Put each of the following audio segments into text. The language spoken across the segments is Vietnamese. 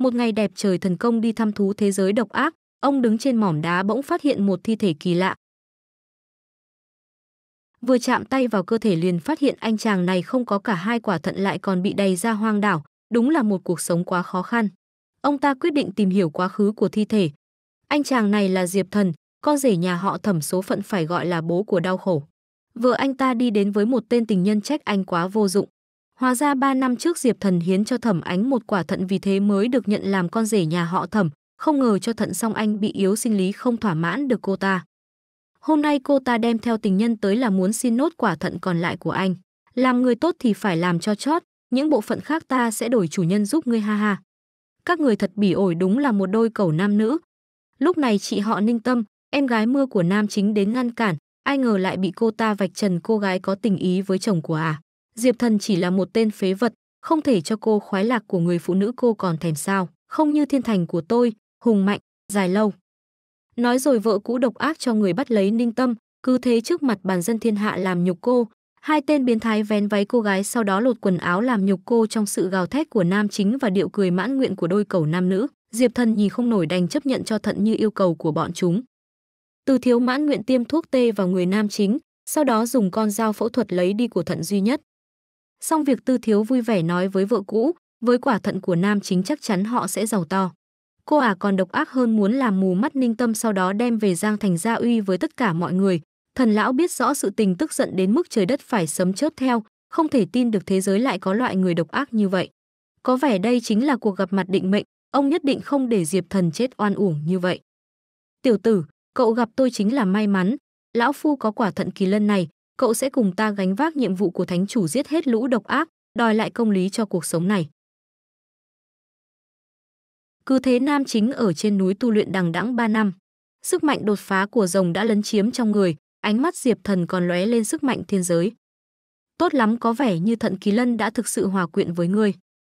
Một ngày đẹp trời thần công đi thăm thú thế giới độc ác, ông đứng trên mỏm đá bỗng phát hiện một thi thể kỳ lạ. Vừa chạm tay vào cơ thể liền phát hiện anh chàng này không có cả hai quả thận lại còn bị đầy ra hoang đảo, đúng là một cuộc sống quá khó khăn. Ông ta quyết định tìm hiểu quá khứ của thi thể. Anh chàng này là Diệp Thần, con rể nhà họ thẩm số phận phải gọi là bố của đau khổ. Vợ anh ta đi đến với một tên tình nhân trách anh quá vô dụng. Hóa ra 3 năm trước Diệp Thần hiến cho Thẩm Ánh một quả thận vì thế mới được nhận làm con rể nhà họ Thẩm, không ngờ cho thận xong anh bị yếu sinh lý không thỏa mãn được cô ta. Hôm nay cô ta đem theo tình nhân tới là muốn xin nốt quả thận còn lại của anh. Làm người tốt thì phải làm cho chót, những bộ phận khác ta sẽ đổi chủ nhân giúp ngươi ha ha. Các người thật bỉ ổi đúng là một đôi cầu nam nữ. Lúc này chị họ Ninh Tâm, em gái mưa của nam chính đến ngăn cản, ai ngờ lại bị cô ta vạch trần cô gái có tình ý với chồng của à. Diệp Thần chỉ là một tên phế vật, không thể cho cô khoái lạc của người phụ nữ cô còn thèm sao, không như thiên thành của tôi, hùng mạnh, dài lâu. Nói rồi vợ cũ độc ác cho người bắt lấy ninh tâm, cứ thế trước mặt bàn dân thiên hạ làm nhục cô, hai tên biến thái vén váy cô gái sau đó lột quần áo làm nhục cô trong sự gào thét của nam chính và điệu cười mãn nguyện của đôi cầu nam nữ. Diệp Thần nhìn không nổi đành chấp nhận cho thận như yêu cầu của bọn chúng. Từ thiếu mãn nguyện tiêm thuốc tê vào người nam chính, sau đó dùng con dao phẫu thuật lấy đi của thận duy nhất xong việc Tư Thiếu vui vẻ nói với vợ cũ, với quả thận của nam chính chắc chắn họ sẽ giàu to. Cô ả à còn độc ác hơn muốn làm mù mắt ninh tâm sau đó đem về Giang Thành Gia Uy với tất cả mọi người. Thần lão biết rõ sự tình tức giận đến mức trời đất phải sấm chớp theo, không thể tin được thế giới lại có loại người độc ác như vậy. Có vẻ đây chính là cuộc gặp mặt định mệnh, ông nhất định không để Diệp Thần chết oan uổng như vậy. Tiểu tử, cậu gặp tôi chính là may mắn, lão phu có quả thận kỳ lân này, cậu sẽ cùng ta gánh vác nhiệm vụ của thánh chủ giết hết lũ độc ác, đòi lại công lý cho cuộc sống này. Cứ thế nam chính ở trên núi tu luyện đằng đẵng 3 năm. Sức mạnh đột phá của rồng đã lấn chiếm trong người, ánh mắt Diệp Thần còn lóe lên sức mạnh thiên giới. Tốt lắm có vẻ như Thận Kỳ Lân đã thực sự hòa quyện với ngươi.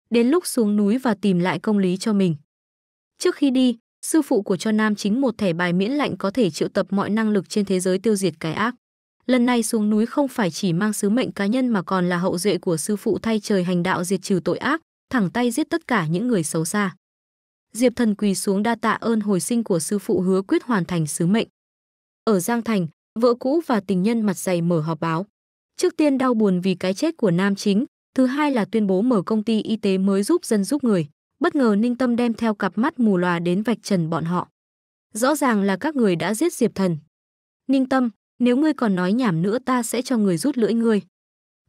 Đến lúc xuống núi và tìm lại công lý cho mình. Trước khi đi, sư phụ của cho nam chính một thẻ bài miễn lạnh có thể triệu tập mọi năng lực trên thế giới tiêu diệt cái ác lần này xuống núi không phải chỉ mang sứ mệnh cá nhân mà còn là hậu duệ của sư phụ thay trời hành đạo diệt trừ tội ác, thẳng tay giết tất cả những người xấu xa. Diệp Thần quỳ xuống đa tạ ơn hồi sinh của sư phụ hứa quyết hoàn thành sứ mệnh. Ở Giang Thành, vợ cũ và tình nhân mặt dày mở họp báo. Trước tiên đau buồn vì cái chết của nam chính, thứ hai là tuyên bố mở công ty y tế mới giúp dân giúp người. Bất ngờ Ninh Tâm đem theo cặp mắt mù lòa đến vạch trần bọn họ. Rõ ràng là các người đã giết Diệp Thần. Ninh Tâm, nếu ngươi còn nói nhảm nữa ta sẽ cho người rút lưỡi ngươi.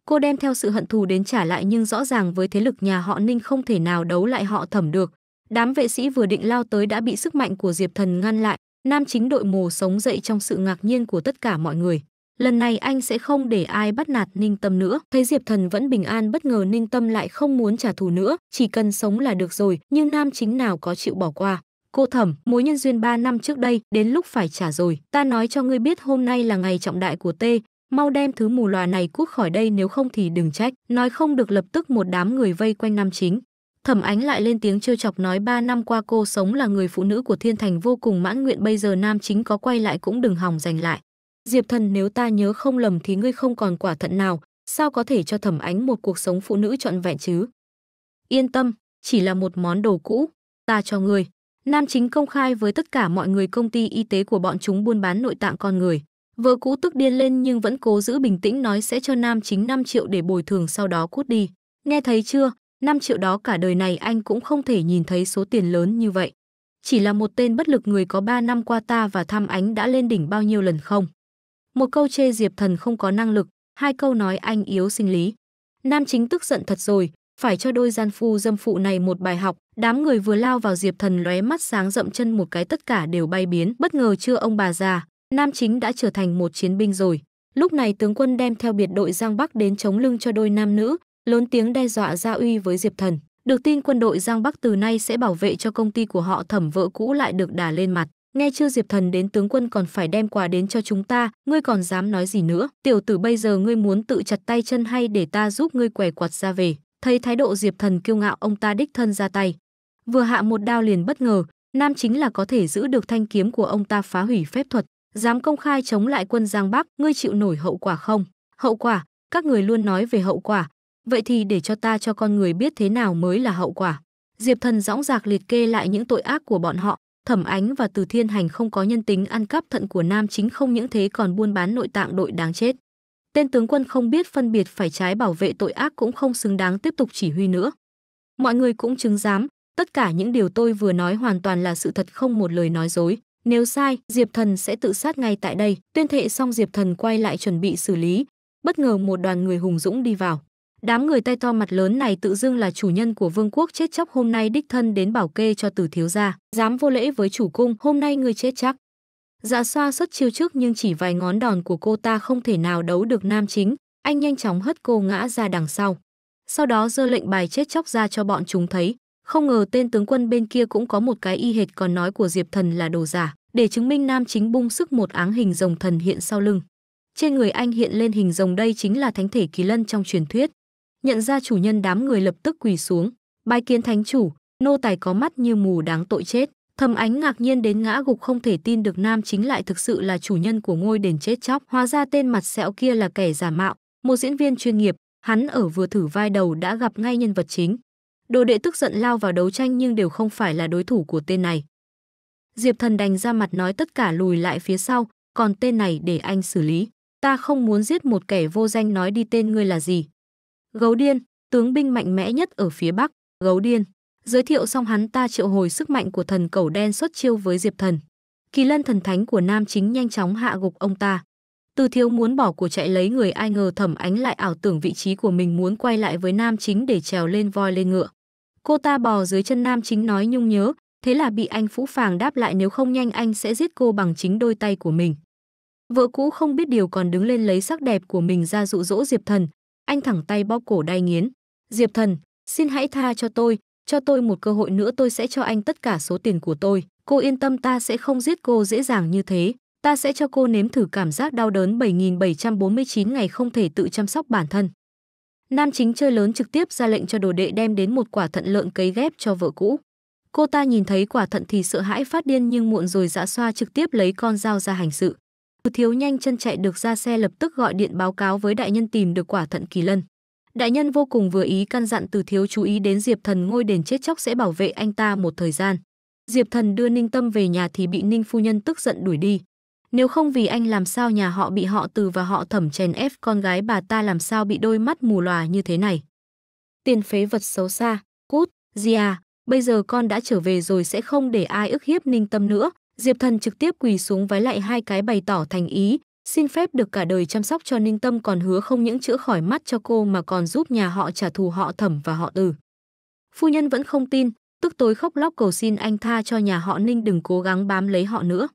Cô đem theo sự hận thù đến trả lại nhưng rõ ràng với thế lực nhà họ Ninh không thể nào đấu lại họ thẩm được. Đám vệ sĩ vừa định lao tới đã bị sức mạnh của Diệp Thần ngăn lại, nam chính đội mồ sống dậy trong sự ngạc nhiên của tất cả mọi người. Lần này anh sẽ không để ai bắt nạt Ninh Tâm nữa. Thấy Diệp Thần vẫn bình an bất ngờ Ninh Tâm lại không muốn trả thù nữa, chỉ cần sống là được rồi, nhưng nam chính nào có chịu bỏ qua. Cô thẩm, mối nhân duyên 3 năm trước đây, đến lúc phải trả rồi. Ta nói cho ngươi biết hôm nay là ngày trọng đại của T, mau đem thứ mù lòa này cút khỏi đây nếu không thì đừng trách. Nói không được lập tức một đám người vây quanh nam chính. Thẩm Ánh lại lên tiếng trêu chọc nói ba năm qua cô sống là người phụ nữ của Thiên Thành vô cùng mãn nguyện bây giờ nam chính có quay lại cũng đừng hòng giành lại. Diệp Thần nếu ta nhớ không lầm thì ngươi không còn quả thận nào, sao có thể cho Thẩm Ánh một cuộc sống phụ nữ trọn vẹn chứ? Yên tâm, chỉ là một món đồ cũ, ta cho ngươi. Nam chính công khai với tất cả mọi người công ty y tế của bọn chúng buôn bán nội tạng con người. Vợ cũ tức điên lên nhưng vẫn cố giữ bình tĩnh nói sẽ cho Nam chính 5 triệu để bồi thường sau đó cút đi. Nghe thấy chưa, 5 triệu đó cả đời này anh cũng không thể nhìn thấy số tiền lớn như vậy. Chỉ là một tên bất lực người có 3 năm qua ta và thăm ánh đã lên đỉnh bao nhiêu lần không? Một câu chê Diệp Thần không có năng lực, hai câu nói anh yếu sinh lý. Nam chính tức giận thật rồi, phải cho đôi gian phu dâm phụ này một bài học đám người vừa lao vào diệp thần lóe mắt sáng rậm chân một cái tất cả đều bay biến bất ngờ chưa ông bà già nam chính đã trở thành một chiến binh rồi lúc này tướng quân đem theo biệt đội giang bắc đến chống lưng cho đôi nam nữ lớn tiếng đe dọa gia uy với diệp thần được tin quân đội giang bắc từ nay sẽ bảo vệ cho công ty của họ thẩm vợ cũ lại được đà lên mặt nghe chưa diệp thần đến tướng quân còn phải đem quà đến cho chúng ta ngươi còn dám nói gì nữa tiểu tử bây giờ ngươi muốn tự chặt tay chân hay để ta giúp ngươi què quặt ra về Thấy thái độ Diệp Thần kiêu ngạo ông ta đích thân ra tay. Vừa hạ một đao liền bất ngờ, nam chính là có thể giữ được thanh kiếm của ông ta phá hủy phép thuật, dám công khai chống lại quân Giang Bắc, ngươi chịu nổi hậu quả không? Hậu quả, các người luôn nói về hậu quả, vậy thì để cho ta cho con người biết thế nào mới là hậu quả. Diệp Thần dõng dạc liệt kê lại những tội ác của bọn họ, Thẩm Ánh và Từ Thiên Hành không có nhân tính ăn cắp thận của nam chính không những thế còn buôn bán nội tạng đội đáng chết. Tên tướng quân không biết phân biệt phải trái bảo vệ tội ác cũng không xứng đáng tiếp tục chỉ huy nữa. Mọi người cũng chứng giám, tất cả những điều tôi vừa nói hoàn toàn là sự thật không một lời nói dối. Nếu sai, Diệp Thần sẽ tự sát ngay tại đây. Tuyên thệ xong Diệp Thần quay lại chuẩn bị xử lý. Bất ngờ một đoàn người hùng dũng đi vào. Đám người tay to mặt lớn này tự dưng là chủ nhân của vương quốc chết chóc hôm nay đích thân đến bảo kê cho tử thiếu gia. Dám vô lễ với chủ cung, hôm nay người chết chắc. Dạ xoa xuất chiêu trước nhưng chỉ vài ngón đòn của cô ta không thể nào đấu được nam chính, anh nhanh chóng hất cô ngã ra đằng sau. Sau đó dơ lệnh bài chết chóc ra cho bọn chúng thấy, không ngờ tên tướng quân bên kia cũng có một cái y hệt còn nói của Diệp Thần là đồ giả, để chứng minh nam chính bung sức một áng hình rồng thần hiện sau lưng. Trên người anh hiện lên hình rồng đây chính là thánh thể kỳ lân trong truyền thuyết. Nhận ra chủ nhân đám người lập tức quỳ xuống, bài kiến thánh chủ, nô tài có mắt như mù đáng tội chết. Thẩm Ánh ngạc nhiên đến ngã gục không thể tin được nam chính lại thực sự là chủ nhân của ngôi đền chết chóc, hóa ra tên mặt sẹo kia là kẻ giả mạo, một diễn viên chuyên nghiệp, hắn ở vừa thử vai đầu đã gặp ngay nhân vật chính. Đồ đệ tức giận lao vào đấu tranh nhưng đều không phải là đối thủ của tên này. Diệp Thần đành ra mặt nói tất cả lùi lại phía sau, còn tên này để anh xử lý. Ta không muốn giết một kẻ vô danh nói đi tên ngươi là gì. Gấu điên, tướng binh mạnh mẽ nhất ở phía Bắc, gấu điên. Giới thiệu xong hắn ta triệu hồi sức mạnh của thần cẩu đen xuất chiêu với Diệp Thần. Kỳ lân thần thánh của Nam Chính nhanh chóng hạ gục ông ta. Từ thiếu muốn bỏ của chạy lấy người ai ngờ thẩm ánh lại ảo tưởng vị trí của mình muốn quay lại với Nam Chính để trèo lên voi lên ngựa. Cô ta bò dưới chân Nam Chính nói nhung nhớ, thế là bị anh Phũ Phàng đáp lại nếu không nhanh anh sẽ giết cô bằng chính đôi tay của mình. Vợ cũ không biết điều còn đứng lên lấy sắc đẹp của mình ra dụ dỗ Diệp Thần. Anh thẳng tay bóp cổ đai nghiến. Diệp Thần, xin hãy tha cho tôi, cho tôi một cơ hội nữa tôi sẽ cho anh tất cả số tiền của tôi. Cô yên tâm ta sẽ không giết cô dễ dàng như thế. Ta sẽ cho cô nếm thử cảm giác đau đớn 7749 ngày không thể tự chăm sóc bản thân. Nam chính chơi lớn trực tiếp ra lệnh cho đồ đệ đem đến một quả thận lợn cấy ghép cho vợ cũ. Cô ta nhìn thấy quả thận thì sợ hãi phát điên nhưng muộn rồi dã dạ xoa trực tiếp lấy con dao ra hành sự. Thiếu nhanh chân chạy được ra xe lập tức gọi điện báo cáo với đại nhân tìm được quả thận kỳ lân đại nhân vô cùng vừa ý căn dặn từ thiếu chú ý đến diệp thần ngôi đền chết chóc sẽ bảo vệ anh ta một thời gian diệp thần đưa ninh tâm về nhà thì bị ninh phu nhân tức giận đuổi đi nếu không vì anh làm sao nhà họ bị họ từ và họ thẩm chèn ép con gái bà ta làm sao bị đôi mắt mù lòa như thế này tiền phế vật xấu xa cút Gia, à, bây giờ con đã trở về rồi sẽ không để ai ức hiếp ninh tâm nữa diệp thần trực tiếp quỳ xuống vái lại hai cái bày tỏ thành ý Xin phép được cả đời chăm sóc cho Ninh Tâm còn hứa không những chữa khỏi mắt cho cô mà còn giúp nhà họ trả thù họ thẩm và họ tử. Phu nhân vẫn không tin, tức tối khóc lóc cầu xin anh tha cho nhà họ Ninh đừng cố gắng bám lấy họ nữa.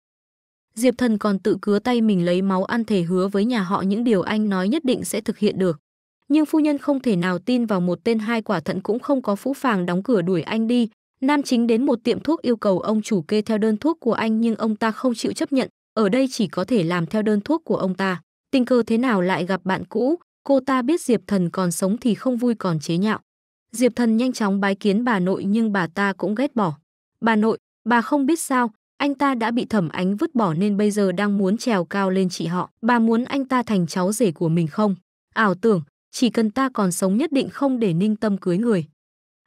Diệp Thần còn tự cứa tay mình lấy máu ăn thể hứa với nhà họ những điều anh nói nhất định sẽ thực hiện được. Nhưng phu nhân không thể nào tin vào một tên hai quả thận cũng không có phũ phàng đóng cửa đuổi anh đi. Nam chính đến một tiệm thuốc yêu cầu ông chủ kê theo đơn thuốc của anh nhưng ông ta không chịu chấp nhận, ở đây chỉ có thể làm theo đơn thuốc của ông ta. Tình cờ thế nào lại gặp bạn cũ, cô ta biết Diệp Thần còn sống thì không vui còn chế nhạo. Diệp Thần nhanh chóng bái kiến bà nội nhưng bà ta cũng ghét bỏ. Bà nội, bà không biết sao, anh ta đã bị thẩm ánh vứt bỏ nên bây giờ đang muốn trèo cao lên chị họ. Bà muốn anh ta thành cháu rể của mình không? Ảo tưởng, chỉ cần ta còn sống nhất định không để ninh tâm cưới người.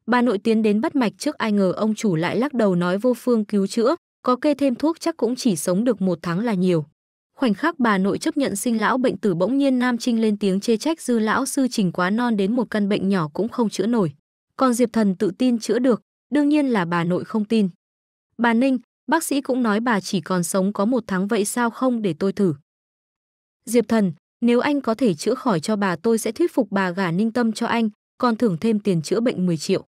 Bà nội tiến đến bắt mạch trước ai ngờ ông chủ lại lắc đầu nói vô phương cứu chữa, có kê thêm thuốc chắc cũng chỉ sống được một tháng là nhiều. Khoảnh khắc bà nội chấp nhận sinh lão bệnh tử bỗng nhiên Nam Trinh lên tiếng chê trách dư lão sư trình quá non đến một căn bệnh nhỏ cũng không chữa nổi. Còn Diệp Thần tự tin chữa được, đương nhiên là bà nội không tin. Bà Ninh, bác sĩ cũng nói bà chỉ còn sống có một tháng vậy sao không để tôi thử. Diệp Thần, nếu anh có thể chữa khỏi cho bà tôi sẽ thuyết phục bà gả ninh tâm cho anh, còn thưởng thêm tiền chữa bệnh 10 triệu.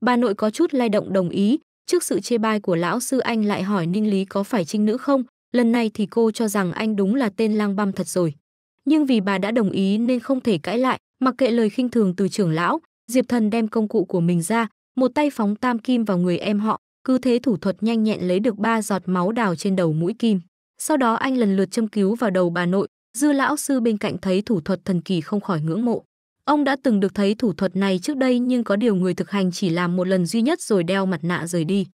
Bà nội có chút lay động đồng ý, Trước sự chê bai của lão sư anh lại hỏi Ninh Lý có phải trinh nữ không, lần này thì cô cho rằng anh đúng là tên lang băm thật rồi. Nhưng vì bà đã đồng ý nên không thể cãi lại, mặc kệ lời khinh thường từ trưởng lão, Diệp Thần đem công cụ của mình ra, một tay phóng tam kim vào người em họ, cứ thế thủ thuật nhanh nhẹn lấy được ba giọt máu đào trên đầu mũi kim. Sau đó anh lần lượt châm cứu vào đầu bà nội, dư lão sư bên cạnh thấy thủ thuật thần kỳ không khỏi ngưỡng mộ. Ông đã từng được thấy thủ thuật này trước đây nhưng có điều người thực hành chỉ làm một lần duy nhất rồi đeo mặt nạ rời đi.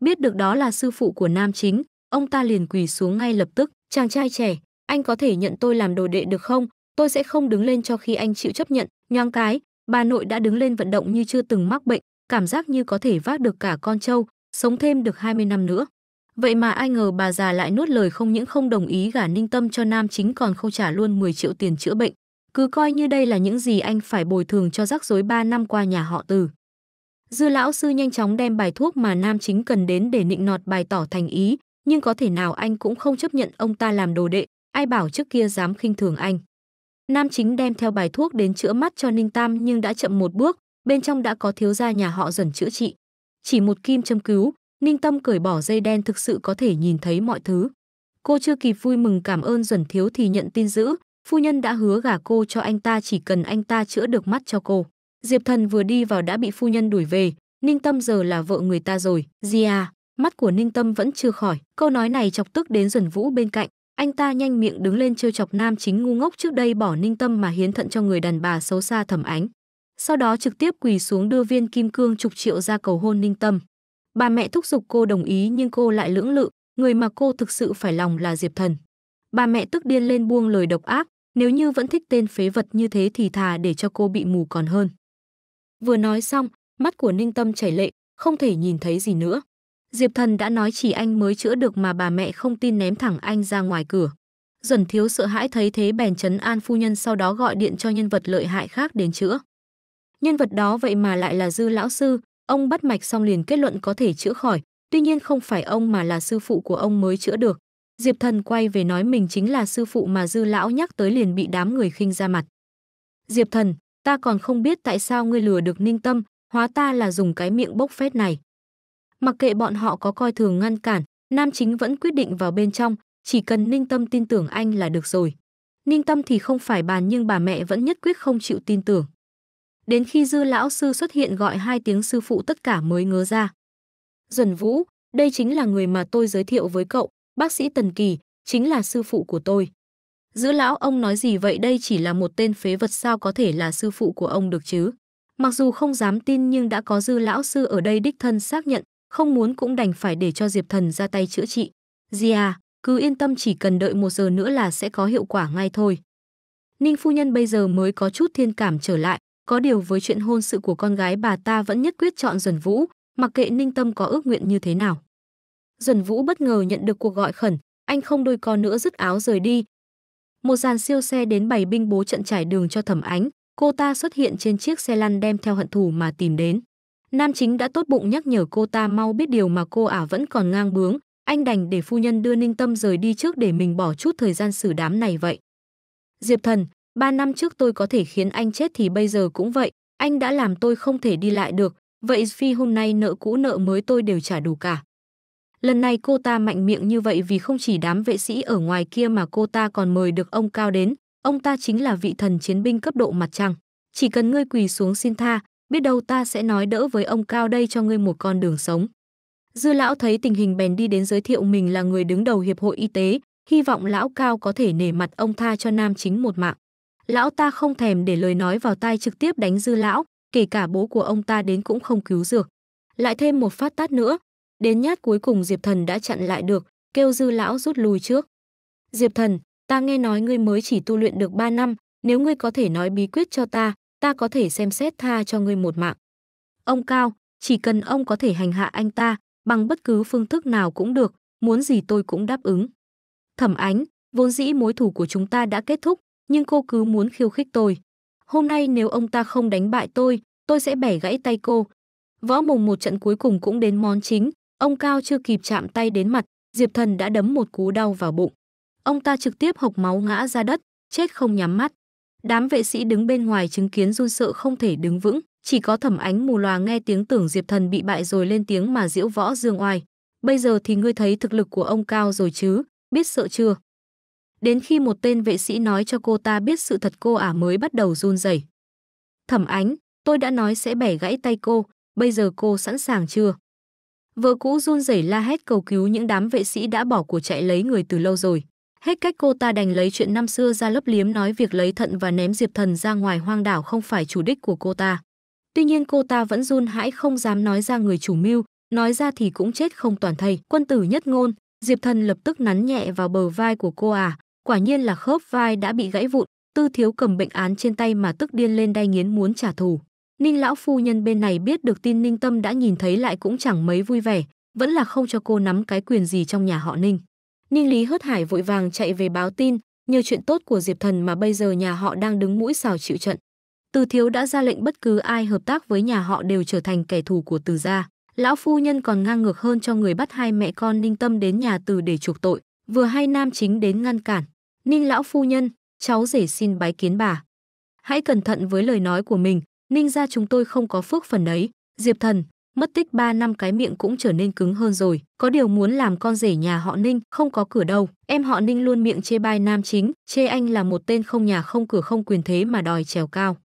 Biết được đó là sư phụ của nam chính, ông ta liền quỳ xuống ngay lập tức. Chàng trai trẻ, anh có thể nhận tôi làm đồ đệ được không? Tôi sẽ không đứng lên cho khi anh chịu chấp nhận. Nhoang cái, bà nội đã đứng lên vận động như chưa từng mắc bệnh, cảm giác như có thể vác được cả con trâu, sống thêm được 20 năm nữa. Vậy mà ai ngờ bà già lại nuốt lời không những không đồng ý gả ninh tâm cho nam chính còn không trả luôn 10 triệu tiền chữa bệnh cứ coi như đây là những gì anh phải bồi thường cho rắc rối 3 năm qua nhà họ Từ. Dư lão sư nhanh chóng đem bài thuốc mà nam chính cần đến để nịnh nọt bày tỏ thành ý, nhưng có thể nào anh cũng không chấp nhận ông ta làm đồ đệ, ai bảo trước kia dám khinh thường anh. Nam chính đem theo bài thuốc đến chữa mắt cho Ninh Tam nhưng đã chậm một bước, bên trong đã có thiếu gia nhà họ dần chữa trị. Chỉ một kim châm cứu, Ninh Tâm cởi bỏ dây đen thực sự có thể nhìn thấy mọi thứ. Cô chưa kịp vui mừng cảm ơn dần thiếu thì nhận tin dữ, phu nhân đã hứa gả cô cho anh ta chỉ cần anh ta chữa được mắt cho cô. Diệp Thần vừa đi vào đã bị phu nhân đuổi về, Ninh Tâm giờ là vợ người ta rồi, Di à, mắt của Ninh Tâm vẫn chưa khỏi, câu nói này chọc tức đến dần Vũ bên cạnh, anh ta nhanh miệng đứng lên trêu chọc nam chính ngu ngốc trước đây bỏ Ninh Tâm mà hiến thận cho người đàn bà xấu xa thẩm ánh. Sau đó trực tiếp quỳ xuống đưa viên kim cương chục triệu ra cầu hôn Ninh Tâm. Bà mẹ thúc giục cô đồng ý nhưng cô lại lưỡng lự, người mà cô thực sự phải lòng là Diệp Thần. Bà mẹ tức điên lên buông lời độc ác, nếu như vẫn thích tên phế vật như thế thì thà để cho cô bị mù còn hơn. Vừa nói xong, mắt của Ninh Tâm chảy lệ, không thể nhìn thấy gì nữa. Diệp Thần đã nói chỉ anh mới chữa được mà bà mẹ không tin ném thẳng anh ra ngoài cửa. Dần thiếu sợ hãi thấy thế bèn chấn an phu nhân sau đó gọi điện cho nhân vật lợi hại khác đến chữa. Nhân vật đó vậy mà lại là dư lão sư, ông bắt mạch xong liền kết luận có thể chữa khỏi, tuy nhiên không phải ông mà là sư phụ của ông mới chữa được. Diệp Thần quay về nói mình chính là sư phụ mà dư lão nhắc tới liền bị đám người khinh ra mặt. Diệp Thần, ta còn không biết tại sao ngươi lừa được ninh tâm, hóa ta là dùng cái miệng bốc phét này. Mặc kệ bọn họ có coi thường ngăn cản, nam chính vẫn quyết định vào bên trong, chỉ cần ninh tâm tin tưởng anh là được rồi. Ninh tâm thì không phải bàn nhưng bà mẹ vẫn nhất quyết không chịu tin tưởng. Đến khi dư lão sư xuất hiện gọi hai tiếng sư phụ tất cả mới ngớ ra. Dần Vũ, đây chính là người mà tôi giới thiệu với cậu, bác sĩ Tần Kỳ, chính là sư phụ của tôi. Giữ lão ông nói gì vậy đây chỉ là một tên phế vật sao có thể là sư phụ của ông được chứ? Mặc dù không dám tin nhưng đã có dư lão sư ở đây đích thân xác nhận, không muốn cũng đành phải để cho Diệp Thần ra tay chữa trị. Gia, à, cứ yên tâm chỉ cần đợi một giờ nữa là sẽ có hiệu quả ngay thôi. Ninh phu nhân bây giờ mới có chút thiên cảm trở lại, có điều với chuyện hôn sự của con gái bà ta vẫn nhất quyết chọn dần vũ, mặc kệ Ninh Tâm có ước nguyện như thế nào. Dần Vũ bất ngờ nhận được cuộc gọi khẩn, anh không đôi co nữa dứt áo rời đi. Một dàn siêu xe đến bày binh bố trận trải đường cho Thẩm Ánh, cô ta xuất hiện trên chiếc xe lăn đem theo hận thù mà tìm đến. Nam chính đã tốt bụng nhắc nhở cô ta mau biết điều mà cô ả vẫn còn ngang bướng, anh đành để phu nhân đưa Ninh Tâm rời đi trước để mình bỏ chút thời gian xử đám này vậy. Diệp Thần, ba năm trước tôi có thể khiến anh chết thì bây giờ cũng vậy, anh đã làm tôi không thể đi lại được, vậy phi hôm nay nợ cũ nợ mới tôi đều trả đủ cả. Lần này cô ta mạnh miệng như vậy vì không chỉ đám vệ sĩ ở ngoài kia mà cô ta còn mời được ông Cao đến, ông ta chính là vị thần chiến binh cấp độ mặt trăng. Chỉ cần ngươi quỳ xuống xin tha, biết đâu ta sẽ nói đỡ với ông Cao đây cho ngươi một con đường sống. Dư lão thấy tình hình bèn đi đến giới thiệu mình là người đứng đầu hiệp hội y tế, hy vọng lão Cao có thể nể mặt ông tha cho nam chính một mạng. Lão ta không thèm để lời nói vào tai trực tiếp đánh dư lão, kể cả bố của ông ta đến cũng không cứu được Lại thêm một phát tát nữa, Đến nhát cuối cùng Diệp Thần đã chặn lại được, kêu Dư lão rút lui trước. Diệp Thần, ta nghe nói ngươi mới chỉ tu luyện được 3 năm, nếu ngươi có thể nói bí quyết cho ta, ta có thể xem xét tha cho ngươi một mạng. Ông Cao, chỉ cần ông có thể hành hạ anh ta, bằng bất cứ phương thức nào cũng được, muốn gì tôi cũng đáp ứng. Thẩm Ánh, vốn dĩ mối thù của chúng ta đã kết thúc, nhưng cô cứ muốn khiêu khích tôi. Hôm nay nếu ông ta không đánh bại tôi, tôi sẽ bẻ gãy tay cô. Võ mồm một trận cuối cùng cũng đến món chính, Ông Cao chưa kịp chạm tay đến mặt, Diệp Thần đã đấm một cú đau vào bụng. Ông ta trực tiếp hộc máu ngã ra đất, chết không nhắm mắt. Đám vệ sĩ đứng bên ngoài chứng kiến run sợ không thể đứng vững, chỉ có Thẩm Ánh mù loà nghe tiếng tưởng Diệp Thần bị bại rồi lên tiếng mà diễu võ dương oai. Bây giờ thì ngươi thấy thực lực của ông Cao rồi chứ, biết sợ chưa? Đến khi một tên vệ sĩ nói cho cô ta biết sự thật cô ả mới bắt đầu run rẩy. Thẩm Ánh, tôi đã nói sẽ bẻ gãy tay cô, bây giờ cô sẵn sàng chưa? Vợ cũ run rẩy la hét cầu cứu những đám vệ sĩ đã bỏ cuộc chạy lấy người từ lâu rồi. Hết cách cô ta đành lấy chuyện năm xưa ra lấp liếm nói việc lấy thận và ném Diệp Thần ra ngoài hoang đảo không phải chủ đích của cô ta. Tuy nhiên cô ta vẫn run hãi không dám nói ra người chủ mưu, nói ra thì cũng chết không toàn thây. Quân tử nhất ngôn, Diệp Thần lập tức nắn nhẹ vào bờ vai của cô à, quả nhiên là khớp vai đã bị gãy vụn, Tư Thiếu cầm bệnh án trên tay mà tức điên lên đay nghiến muốn trả thù. Ninh lão phu nhân bên này biết được tin Ninh Tâm đã nhìn thấy lại cũng chẳng mấy vui vẻ, vẫn là không cho cô nắm cái quyền gì trong nhà họ Ninh. Ninh Lý hớt hải vội vàng chạy về báo tin, nhờ chuyện tốt của Diệp Thần mà bây giờ nhà họ đang đứng mũi xào chịu trận. Từ thiếu đã ra lệnh bất cứ ai hợp tác với nhà họ đều trở thành kẻ thù của từ gia. Lão phu nhân còn ngang ngược hơn cho người bắt hai mẹ con Ninh Tâm đến nhà từ để chuộc tội, vừa hay nam chính đến ngăn cản. Ninh lão phu nhân, cháu rể xin bái kiến bà. Hãy cẩn thận với lời nói của mình, Ninh ra chúng tôi không có phước phần ấy, Diệp Thần, mất tích 3 năm cái miệng cũng trở nên cứng hơn rồi, có điều muốn làm con rể nhà họ Ninh không có cửa đâu. Em họ Ninh luôn miệng chê bai nam chính, chê anh là một tên không nhà không cửa không quyền thế mà đòi trèo cao.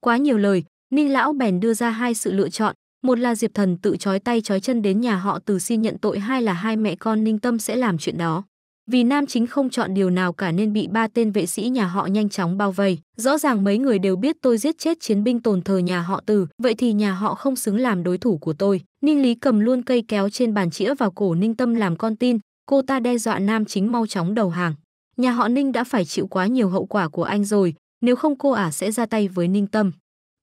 Quá nhiều lời, Ninh lão bèn đưa ra hai sự lựa chọn, một là Diệp Thần tự trói tay trói chân đến nhà họ Từ xin nhận tội, hai là hai mẹ con Ninh Tâm sẽ làm chuyện đó. Vì nam chính không chọn điều nào cả nên bị ba tên vệ sĩ nhà họ nhanh chóng bao vây. Rõ ràng mấy người đều biết tôi giết chết chiến binh tồn thờ nhà họ từ, vậy thì nhà họ không xứng làm đối thủ của tôi. Ninh Lý cầm luôn cây kéo trên bàn chĩa vào cổ Ninh Tâm làm con tin, cô ta đe dọa nam chính mau chóng đầu hàng. Nhà họ Ninh đã phải chịu quá nhiều hậu quả của anh rồi, nếu không cô ả sẽ ra tay với Ninh Tâm.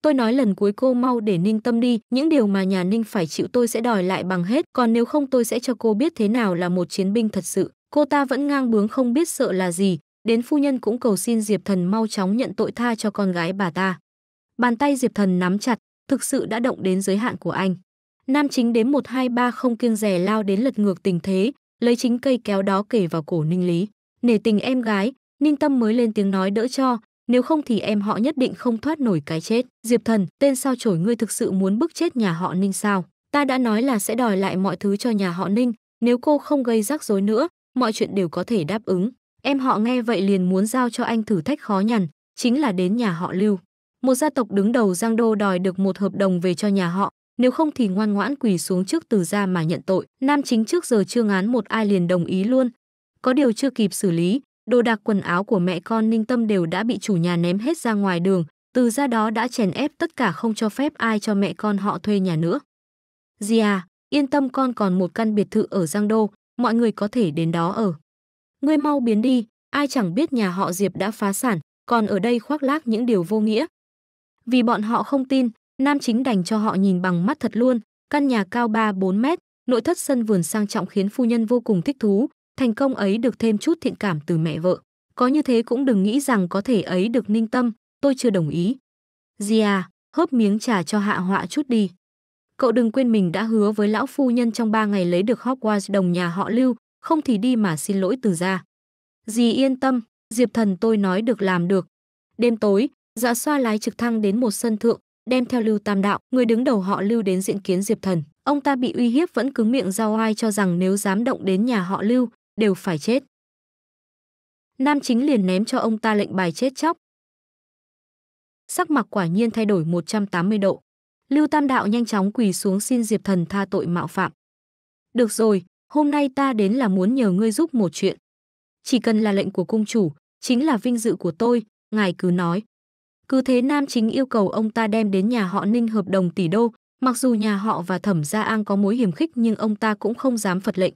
Tôi nói lần cuối cô mau để Ninh Tâm đi, những điều mà nhà Ninh phải chịu tôi sẽ đòi lại bằng hết, còn nếu không tôi sẽ cho cô biết thế nào là một chiến binh thật sự. Cô ta vẫn ngang bướng không biết sợ là gì, đến phu nhân cũng cầu xin Diệp Thần mau chóng nhận tội tha cho con gái bà ta. Bàn tay Diệp Thần nắm chặt, thực sự đã động đến giới hạn của anh. Nam chính đến 123 không kiêng rẻ lao đến lật ngược tình thế, lấy chính cây kéo đó kể vào cổ Ninh Lý. Nể tình em gái, Ninh Tâm mới lên tiếng nói đỡ cho, nếu không thì em họ nhất định không thoát nổi cái chết. Diệp Thần, tên sao chổi ngươi thực sự muốn bức chết nhà họ Ninh sao? Ta đã nói là sẽ đòi lại mọi thứ cho nhà họ Ninh, nếu cô không gây rắc rối nữa, mọi chuyện đều có thể đáp ứng. Em họ nghe vậy liền muốn giao cho anh thử thách khó nhằn, chính là đến nhà họ Lưu. Một gia tộc đứng đầu Giang Đô đòi được một hợp đồng về cho nhà họ, nếu không thì ngoan ngoãn quỳ xuống trước từ gia mà nhận tội. Nam chính trước giờ chưa án một ai liền đồng ý luôn. Có điều chưa kịp xử lý, đồ đạc quần áo của mẹ con Ninh Tâm đều đã bị chủ nhà ném hết ra ngoài đường, từ gia đó đã chèn ép tất cả không cho phép ai cho mẹ con họ thuê nhà nữa. Dì à, yên tâm con còn một căn biệt thự ở Giang Đô, mọi người có thể đến đó ở. Ngươi mau biến đi, ai chẳng biết nhà họ Diệp đã phá sản, còn ở đây khoác lác những điều vô nghĩa. Vì bọn họ không tin, Nam Chính đành cho họ nhìn bằng mắt thật luôn, căn nhà cao 3-4 mét, nội thất sân vườn sang trọng khiến phu nhân vô cùng thích thú, thành công ấy được thêm chút thiện cảm từ mẹ vợ. Có như thế cũng đừng nghĩ rằng có thể ấy được ninh tâm, tôi chưa đồng ý. Gia, à, hớp miếng trà cho hạ họa chút đi cậu đừng quên mình đã hứa với lão phu nhân trong ba ngày lấy được Hogwarts đồng nhà họ lưu, không thì đi mà xin lỗi từ ra. Dì yên tâm, Diệp thần tôi nói được làm được. Đêm tối, dạ xoa lái trực thăng đến một sân thượng, đem theo Lưu Tam Đạo, người đứng đầu họ Lưu đến diện kiến Diệp thần. Ông ta bị uy hiếp vẫn cứng miệng giao ai cho rằng nếu dám động đến nhà họ Lưu, đều phải chết. Nam chính liền ném cho ông ta lệnh bài chết chóc. Sắc mặt quả nhiên thay đổi 180 độ. Lưu Tam Đạo nhanh chóng quỳ xuống xin Diệp Thần tha tội mạo phạm. Được rồi, hôm nay ta đến là muốn nhờ ngươi giúp một chuyện. Chỉ cần là lệnh của cung chủ, chính là vinh dự của tôi, ngài cứ nói. Cứ thế Nam Chính yêu cầu ông ta đem đến nhà họ Ninh hợp đồng tỷ đô, mặc dù nhà họ và Thẩm Gia An có mối hiểm khích nhưng ông ta cũng không dám phật lệnh.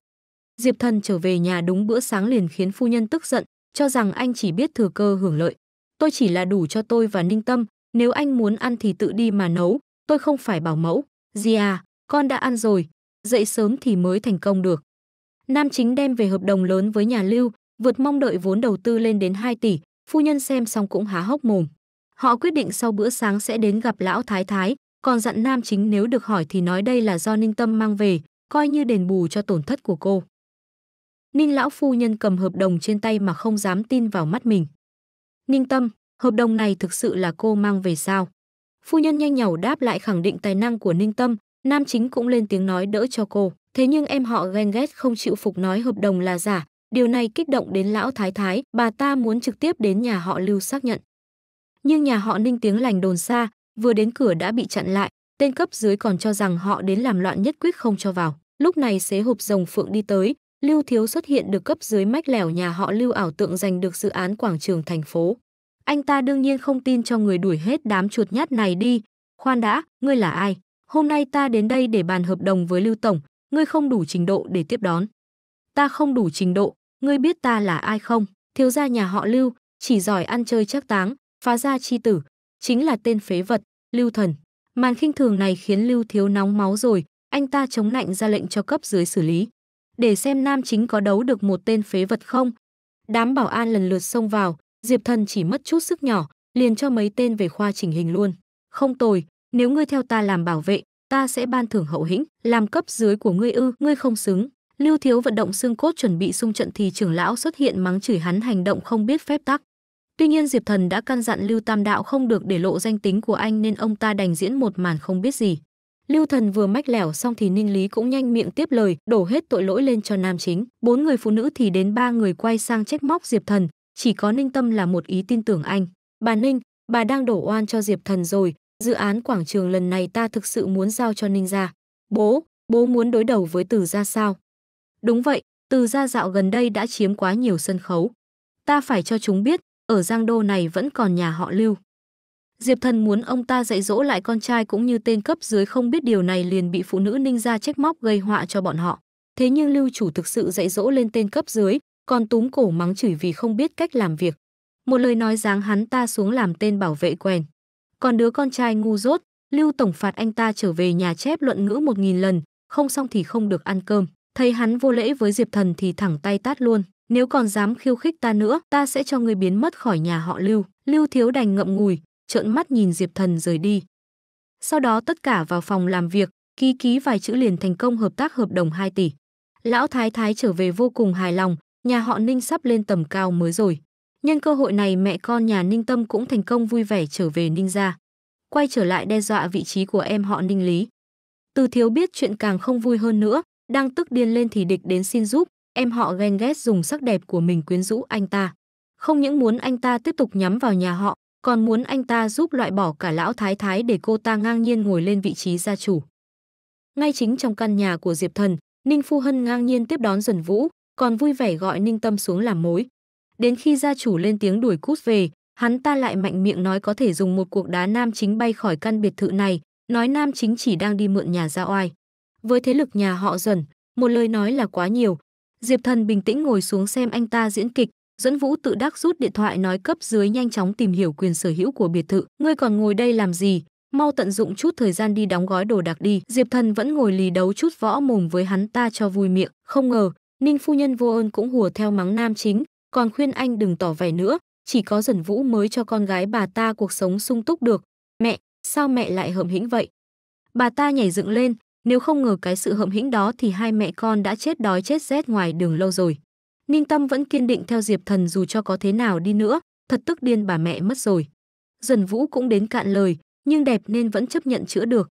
Diệp Thần trở về nhà đúng bữa sáng liền khiến phu nhân tức giận, cho rằng anh chỉ biết thừa cơ hưởng lợi. Tôi chỉ là đủ cho tôi và Ninh Tâm, nếu anh muốn ăn thì tự đi mà nấu, tôi không phải bảo mẫu. Gì à, con đã ăn rồi, dậy sớm thì mới thành công được. Nam chính đem về hợp đồng lớn với nhà Lưu, vượt mong đợi vốn đầu tư lên đến 2 tỷ, phu nhân xem xong cũng há hốc mồm. Họ quyết định sau bữa sáng sẽ đến gặp lão Thái Thái, còn dặn Nam chính nếu được hỏi thì nói đây là do Ninh Tâm mang về, coi như đền bù cho tổn thất của cô. Ninh lão phu nhân cầm hợp đồng trên tay mà không dám tin vào mắt mình. Ninh Tâm, hợp đồng này thực sự là cô mang về sao? Phu nhân nhanh nhảu đáp lại khẳng định tài năng của Ninh Tâm, nam chính cũng lên tiếng nói đỡ cho cô. Thế nhưng em họ ghen ghét không chịu phục nói hợp đồng là giả, điều này kích động đến lão thái thái, bà ta muốn trực tiếp đến nhà họ Lưu xác nhận. Nhưng nhà họ Ninh tiếng lành đồn xa, vừa đến cửa đã bị chặn lại, tên cấp dưới còn cho rằng họ đến làm loạn nhất quyết không cho vào. Lúc này xế hộp rồng phượng đi tới, Lưu Thiếu xuất hiện được cấp dưới mách lẻo nhà họ Lưu ảo tượng giành được dự án quảng trường thành phố. Anh ta đương nhiên không tin cho người đuổi hết đám chuột nhát này đi. Khoan đã, ngươi là ai? Hôm nay ta đến đây để bàn hợp đồng với Lưu Tổng, ngươi không đủ trình độ để tiếp đón. Ta không đủ trình độ, ngươi biết ta là ai không? Thiếu gia nhà họ Lưu, chỉ giỏi ăn chơi chắc táng, phá gia chi tử, chính là tên phế vật, Lưu Thần. Màn khinh thường này khiến Lưu Thiếu nóng máu rồi, anh ta chống lạnh ra lệnh cho cấp dưới xử lý. Để xem nam chính có đấu được một tên phế vật không. Đám bảo an lần lượt xông vào, Diệp Thần chỉ mất chút sức nhỏ, liền cho mấy tên về khoa chỉnh hình luôn. Không tồi, nếu ngươi theo ta làm bảo vệ, ta sẽ ban thưởng hậu hĩnh, làm cấp dưới của ngươi ư, ngươi không xứng. Lưu Thiếu vận động xương cốt chuẩn bị xung trận thì trưởng lão xuất hiện mắng chửi hắn hành động không biết phép tắc. Tuy nhiên Diệp Thần đã căn dặn Lưu Tam Đạo không được để lộ danh tính của anh nên ông ta đành diễn một màn không biết gì. Lưu Thần vừa mách lẻo xong thì Ninh Lý cũng nhanh miệng tiếp lời, đổ hết tội lỗi lên cho nam chính. Bốn người phụ nữ thì đến ba người quay sang trách móc Diệp Thần, chỉ có Ninh Tâm là một ý tin tưởng anh. Bà Ninh, bà đang đổ oan cho Diệp Thần rồi, dự án quảng trường lần này ta thực sự muốn giao cho Ninh ra. Bố, bố muốn đối đầu với Từ gia sao? Đúng vậy, Từ gia dạo gần đây đã chiếm quá nhiều sân khấu. Ta phải cho chúng biết, ở Giang Đô này vẫn còn nhà họ Lưu. Diệp Thần muốn ông ta dạy dỗ lại con trai cũng như tên cấp dưới không biết điều này liền bị phụ nữ Ninh gia trách móc gây họa cho bọn họ. Thế nhưng Lưu chủ thực sự dạy dỗ lên tên cấp dưới, còn túm cổ mắng chửi vì không biết cách làm việc. Một lời nói giáng hắn ta xuống làm tên bảo vệ quèn. Còn đứa con trai ngu dốt, Lưu Tổng phạt anh ta trở về nhà chép luận ngữ một nghìn lần, không xong thì không được ăn cơm. Thấy hắn vô lễ với Diệp Thần thì thẳng tay tát luôn. Nếu còn dám khiêu khích ta nữa, ta sẽ cho người biến mất khỏi nhà họ Lưu. Lưu Thiếu đành ngậm ngùi, trợn mắt nhìn Diệp Thần rời đi. Sau đó tất cả vào phòng làm việc, ký ký vài chữ liền thành công hợp tác hợp đồng 2 tỷ. Lão Thái Thái trở về vô cùng hài lòng, nhà họ Ninh sắp lên tầm cao mới rồi. Nhân cơ hội này mẹ con nhà Ninh Tâm cũng thành công vui vẻ trở về Ninh gia. Quay trở lại đe dọa vị trí của em họ Ninh Lý. Từ thiếu biết chuyện càng không vui hơn nữa, đang tức điên lên thì địch đến xin giúp, em họ ghen ghét dùng sắc đẹp của mình quyến rũ anh ta. Không những muốn anh ta tiếp tục nhắm vào nhà họ, còn muốn anh ta giúp loại bỏ cả lão thái thái để cô ta ngang nhiên ngồi lên vị trí gia chủ. Ngay chính trong căn nhà của Diệp Thần, Ninh Phu Hân ngang nhiên tiếp đón Dần Vũ, còn vui vẻ gọi Ninh Tâm xuống làm mối. Đến khi gia chủ lên tiếng đuổi cút về, hắn ta lại mạnh miệng nói có thể dùng một cuộc đá nam chính bay khỏi căn biệt thự này, nói nam chính chỉ đang đi mượn nhà ra oai. Với thế lực nhà họ dần, một lời nói là quá nhiều. Diệp Thần bình tĩnh ngồi xuống xem anh ta diễn kịch, dẫn Vũ tự đắc rút điện thoại nói cấp dưới nhanh chóng tìm hiểu quyền sở hữu của biệt thự. Ngươi còn ngồi đây làm gì? Mau tận dụng chút thời gian đi đóng gói đồ đạc đi. Diệp Thần vẫn ngồi lì đấu chút võ mồm với hắn ta cho vui miệng. Không ngờ, Ninh phu nhân vô ơn cũng hùa theo mắng nam chính, còn khuyên anh đừng tỏ vẻ nữa, chỉ có dần vũ mới cho con gái bà ta cuộc sống sung túc được. Mẹ, sao mẹ lại hợm hĩnh vậy? Bà ta nhảy dựng lên, nếu không ngờ cái sự hợm hĩnh đó thì hai mẹ con đã chết đói chết rét ngoài đường lâu rồi. Ninh Tâm vẫn kiên định theo Diệp Thần dù cho có thế nào đi nữa, thật tức điên bà mẹ mất rồi. Dần Vũ cũng đến cạn lời, nhưng đẹp nên vẫn chấp nhận chữa được,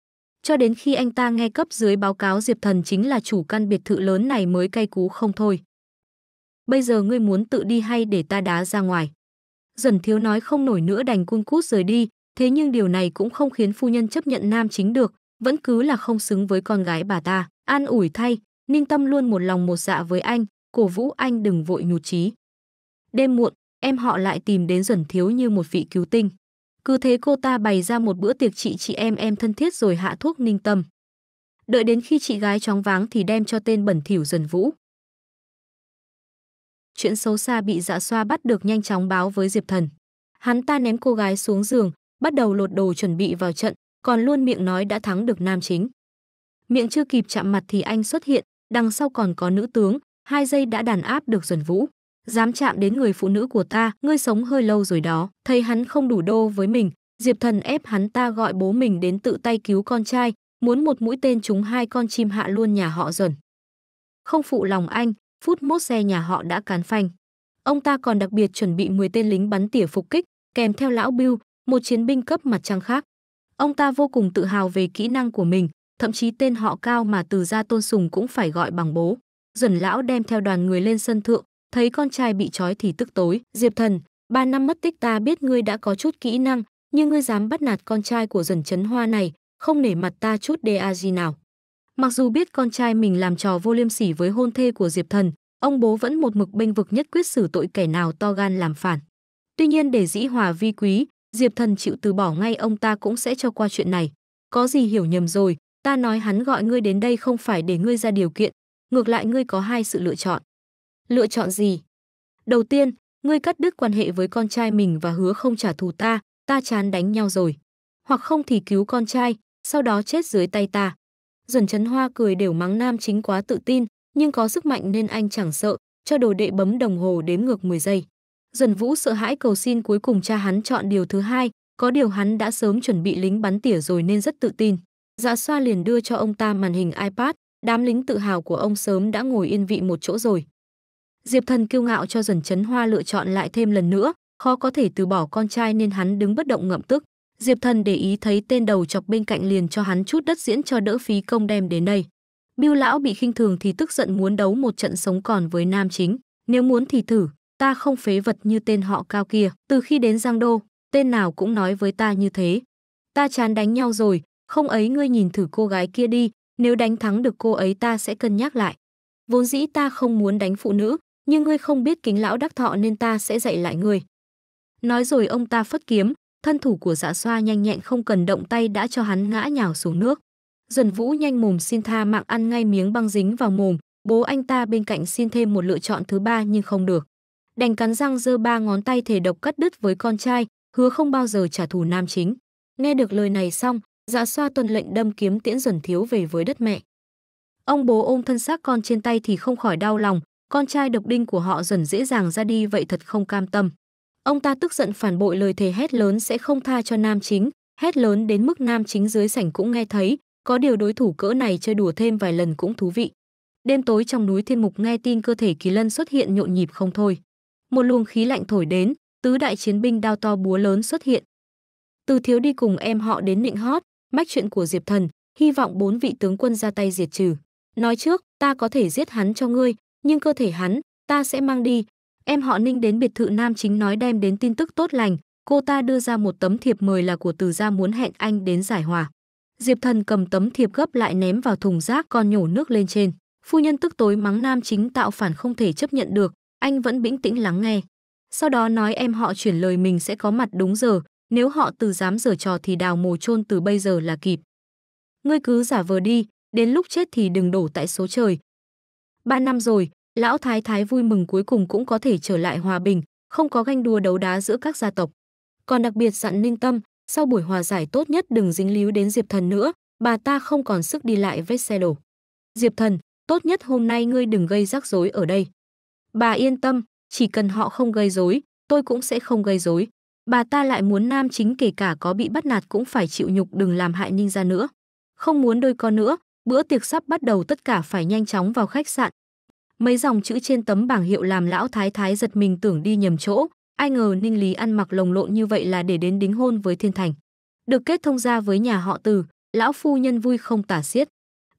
cho đến khi anh ta nghe cấp dưới báo cáo Diệp Thần chính là chủ căn biệt thự lớn này mới cay cú không thôi. Bây giờ ngươi muốn tự đi hay để ta đá ra ngoài? Dần thiếu nói không nổi nữa đành cung cút rời đi, thế nhưng điều này cũng không khiến phu nhân chấp nhận nam chính được, vẫn cứ là không xứng với con gái bà ta. An ủi thay, Ninh Tâm luôn một lòng một dạ với anh, cổ vũ anh đừng vội nhụt chí. Đêm muộn, em họ lại tìm đến Dần thiếu như một vị cứu tinh. Cứ thế cô ta bày ra một bữa tiệc chị chị em em thân thiết rồi hạ thuốc ninh tâm. Đợi đến khi chị gái chóng váng thì đem cho tên bẩn thỉu dần vũ. Chuyện xấu xa bị dạ xoa bắt được nhanh chóng báo với Diệp Thần. Hắn ta ném cô gái xuống giường, bắt đầu lột đồ chuẩn bị vào trận, còn luôn miệng nói đã thắng được nam chính. Miệng chưa kịp chạm mặt thì anh xuất hiện, đằng sau còn có nữ tướng, hai giây đã đàn áp được dần Vũ dám chạm đến người phụ nữ của ta ngươi sống hơi lâu rồi đó thấy hắn không đủ đô với mình diệp thần ép hắn ta gọi bố mình đến tự tay cứu con trai muốn một mũi tên trúng hai con chim hạ luôn nhà họ dần không phụ lòng anh phút mốt xe nhà họ đã cán phanh ông ta còn đặc biệt chuẩn bị 10 tên lính bắn tỉa phục kích kèm theo lão bill một chiến binh cấp mặt trăng khác ông ta vô cùng tự hào về kỹ năng của mình thậm chí tên họ cao mà từ gia tôn sùng cũng phải gọi bằng bố dần lão đem theo đoàn người lên sân thượng thấy con trai bị trói thì tức tối. Diệp Thần, ba năm mất tích ta biết ngươi đã có chút kỹ năng, nhưng ngươi dám bắt nạt con trai của dần chấn hoa này, không nể mặt ta chút đa gì nào. Mặc dù biết con trai mình làm trò vô liêm sỉ với hôn thê của Diệp Thần, ông bố vẫn một mực bênh vực nhất quyết xử tội kẻ nào to gan làm phản. Tuy nhiên để dĩ hòa vi quý, Diệp Thần chịu từ bỏ ngay ông ta cũng sẽ cho qua chuyện này. Có gì hiểu nhầm rồi, ta nói hắn gọi ngươi đến đây không phải để ngươi ra điều kiện, ngược lại ngươi có hai sự lựa chọn lựa chọn gì? Đầu tiên, ngươi cắt đứt quan hệ với con trai mình và hứa không trả thù ta, ta chán đánh nhau rồi. Hoặc không thì cứu con trai, sau đó chết dưới tay ta. Dần chấn hoa cười đều mắng nam chính quá tự tin, nhưng có sức mạnh nên anh chẳng sợ, cho đồ đệ bấm đồng hồ đếm ngược 10 giây. Dần vũ sợ hãi cầu xin cuối cùng cha hắn chọn điều thứ hai, có điều hắn đã sớm chuẩn bị lính bắn tỉa rồi nên rất tự tin. Dạ xoa liền đưa cho ông ta màn hình iPad, đám lính tự hào của ông sớm đã ngồi yên vị một chỗ rồi. Diệp Thần kiêu ngạo cho Dần Chấn Hoa lựa chọn lại thêm lần nữa, khó có thể từ bỏ con trai nên hắn đứng bất động ngậm tức. Diệp Thần để ý thấy tên đầu chọc bên cạnh liền cho hắn chút đất diễn cho đỡ phí công đem đến đây. Bưu lão bị khinh thường thì tức giận muốn đấu một trận sống còn với nam chính, nếu muốn thì thử, ta không phế vật như tên họ cao kia, từ khi đến Giang Đô, tên nào cũng nói với ta như thế. Ta chán đánh nhau rồi, không ấy ngươi nhìn thử cô gái kia đi, nếu đánh thắng được cô ấy ta sẽ cân nhắc lại. Vốn dĩ ta không muốn đánh phụ nữ, nhưng ngươi không biết kính lão đắc thọ nên ta sẽ dạy lại ngươi. Nói rồi ông ta phất kiếm, thân thủ của dạ xoa nhanh nhẹn không cần động tay đã cho hắn ngã nhào xuống nước. Dần vũ nhanh mồm xin tha mạng ăn ngay miếng băng dính vào mồm, bố anh ta bên cạnh xin thêm một lựa chọn thứ ba nhưng không được. Đành cắn răng giơ ba ngón tay thể độc cắt đứt với con trai, hứa không bao giờ trả thù nam chính. Nghe được lời này xong, dạ xoa tuần lệnh đâm kiếm tiễn dần thiếu về với đất mẹ. Ông bố ôm thân xác con trên tay thì không khỏi đau lòng, con trai độc đinh của họ dần dễ dàng ra đi vậy thật không cam tâm. Ông ta tức giận phản bội lời thề hét lớn sẽ không tha cho nam chính, hét lớn đến mức nam chính dưới sảnh cũng nghe thấy, có điều đối thủ cỡ này chơi đùa thêm vài lần cũng thú vị. Đêm tối trong núi Thiên Mục nghe tin cơ thể Kỳ Lân xuất hiện nhộn nhịp không thôi. Một luồng khí lạnh thổi đến, tứ đại chiến binh đao to búa lớn xuất hiện. Từ thiếu đi cùng em họ đến nịnh hót, mách chuyện của Diệp Thần, hy vọng bốn vị tướng quân ra tay diệt trừ. Nói trước, ta có thể giết hắn cho ngươi, nhưng cơ thể hắn, ta sẽ mang đi. Em họ Ninh đến biệt thự Nam Chính nói đem đến tin tức tốt lành, cô ta đưa ra một tấm thiệp mời là của Từ gia muốn hẹn anh đến giải hòa. Diệp Thần cầm tấm thiệp gấp lại ném vào thùng rác còn nhổ nước lên trên. Phu nhân tức tối mắng Nam Chính tạo phản không thể chấp nhận được, anh vẫn bĩnh tĩnh lắng nghe. Sau đó nói em họ chuyển lời mình sẽ có mặt đúng giờ, nếu họ từ dám dở trò thì đào mồ chôn từ bây giờ là kịp. Ngươi cứ giả vờ đi, đến lúc chết thì đừng đổ tại số trời, Ba năm rồi, lão thái thái vui mừng cuối cùng cũng có thể trở lại hòa bình, không có ganh đua đấu đá giữa các gia tộc. Còn đặc biệt dặn Ninh Tâm, sau buổi hòa giải tốt nhất đừng dính líu đến Diệp Thần nữa, bà ta không còn sức đi lại vết xe đổ. Diệp Thần, tốt nhất hôm nay ngươi đừng gây rắc rối ở đây. Bà yên tâm, chỉ cần họ không gây rối, tôi cũng sẽ không gây rối. Bà ta lại muốn nam chính kể cả có bị bắt nạt cũng phải chịu nhục đừng làm hại Ninh ra nữa. Không muốn đôi con nữa, Bữa tiệc sắp bắt đầu tất cả phải nhanh chóng vào khách sạn. Mấy dòng chữ trên tấm bảng hiệu làm lão thái thái giật mình tưởng đi nhầm chỗ, ai ngờ Ninh Lý ăn mặc lồng lộn như vậy là để đến đính hôn với Thiên Thành. Được kết thông gia với nhà họ Từ, lão phu nhân vui không tả xiết.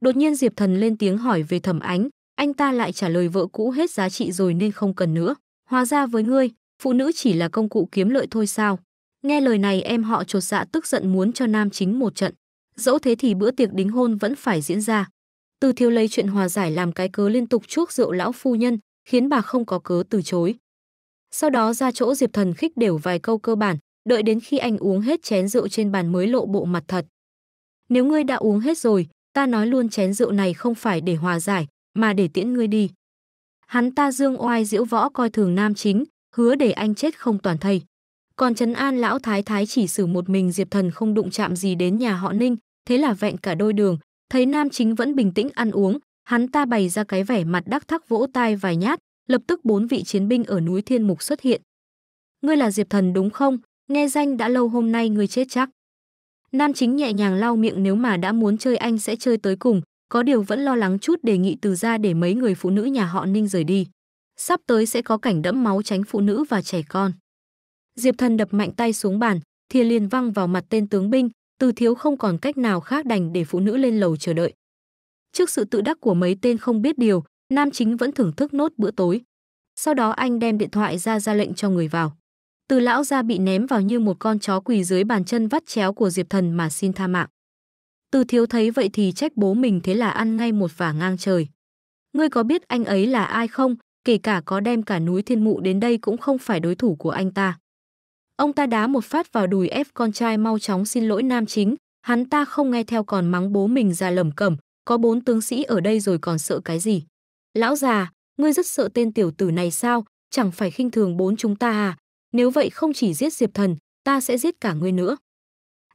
Đột nhiên Diệp Thần lên tiếng hỏi về Thẩm Ánh, anh ta lại trả lời vợ cũ hết giá trị rồi nên không cần nữa. Hóa ra với ngươi, phụ nữ chỉ là công cụ kiếm lợi thôi sao? Nghe lời này em họ chột dạ tức giận muốn cho nam chính một trận dẫu thế thì bữa tiệc đính hôn vẫn phải diễn ra. Từ thiếu lấy chuyện hòa giải làm cái cớ liên tục chuốc rượu lão phu nhân, khiến bà không có cớ từ chối. Sau đó ra chỗ Diệp Thần khích đều vài câu cơ bản, đợi đến khi anh uống hết chén rượu trên bàn mới lộ bộ mặt thật. Nếu ngươi đã uống hết rồi, ta nói luôn chén rượu này không phải để hòa giải, mà để tiễn ngươi đi. Hắn ta dương oai diễu võ coi thường nam chính, hứa để anh chết không toàn thây. Còn Trấn An lão thái thái chỉ xử một mình Diệp Thần không đụng chạm gì đến nhà họ Ninh, thế là vẹn cả đôi đường, thấy nam chính vẫn bình tĩnh ăn uống, hắn ta bày ra cái vẻ mặt đắc thắc vỗ tai vài nhát, lập tức bốn vị chiến binh ở núi Thiên Mục xuất hiện. Ngươi là Diệp Thần đúng không? Nghe danh đã lâu hôm nay ngươi chết chắc. Nam chính nhẹ nhàng lau miệng nếu mà đã muốn chơi anh sẽ chơi tới cùng, có điều vẫn lo lắng chút đề nghị từ ra để mấy người phụ nữ nhà họ Ninh rời đi. Sắp tới sẽ có cảnh đẫm máu tránh phụ nữ và trẻ con. Diệp Thần đập mạnh tay xuống bàn, thìa liền văng vào mặt tên tướng binh, từ thiếu không còn cách nào khác đành để phụ nữ lên lầu chờ đợi. Trước sự tự đắc của mấy tên không biết điều, nam chính vẫn thưởng thức nốt bữa tối. Sau đó anh đem điện thoại ra ra lệnh cho người vào. Từ lão ra bị ném vào như một con chó quỳ dưới bàn chân vắt chéo của Diệp Thần mà xin tha mạng. Từ thiếu thấy vậy thì trách bố mình thế là ăn ngay một vả ngang trời. Ngươi có biết anh ấy là ai không, kể cả có đem cả núi thiên mụ đến đây cũng không phải đối thủ của anh ta. Ông ta đá một phát vào đùi ép con trai mau chóng xin lỗi nam chính, hắn ta không nghe theo còn mắng bố mình ra lầm cẩm, có bốn tướng sĩ ở đây rồi còn sợ cái gì. Lão già, ngươi rất sợ tên tiểu tử này sao, chẳng phải khinh thường bốn chúng ta à, nếu vậy không chỉ giết Diệp Thần, ta sẽ giết cả ngươi nữa.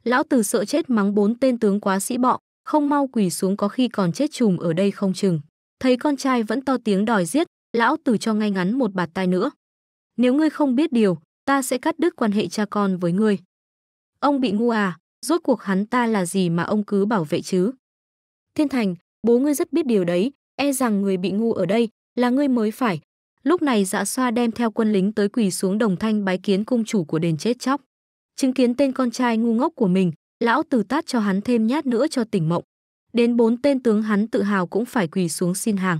Lão tử sợ chết mắng bốn tên tướng quá sĩ bọ, không mau quỳ xuống có khi còn chết chùm ở đây không chừng. Thấy con trai vẫn to tiếng đòi giết, lão tử cho ngay ngắn một bạt tai nữa. Nếu ngươi không biết điều, ta sẽ cắt đứt quan hệ cha con với ngươi. Ông bị ngu à, rốt cuộc hắn ta là gì mà ông cứ bảo vệ chứ? Thiên Thành, bố ngươi rất biết điều đấy, e rằng người bị ngu ở đây là ngươi mới phải. Lúc này dạ xoa đem theo quân lính tới quỳ xuống đồng thanh bái kiến cung chủ của đền chết chóc. Chứng kiến tên con trai ngu ngốc của mình, lão tử tát cho hắn thêm nhát nữa cho tỉnh mộng. Đến bốn tên tướng hắn tự hào cũng phải quỳ xuống xin hàng.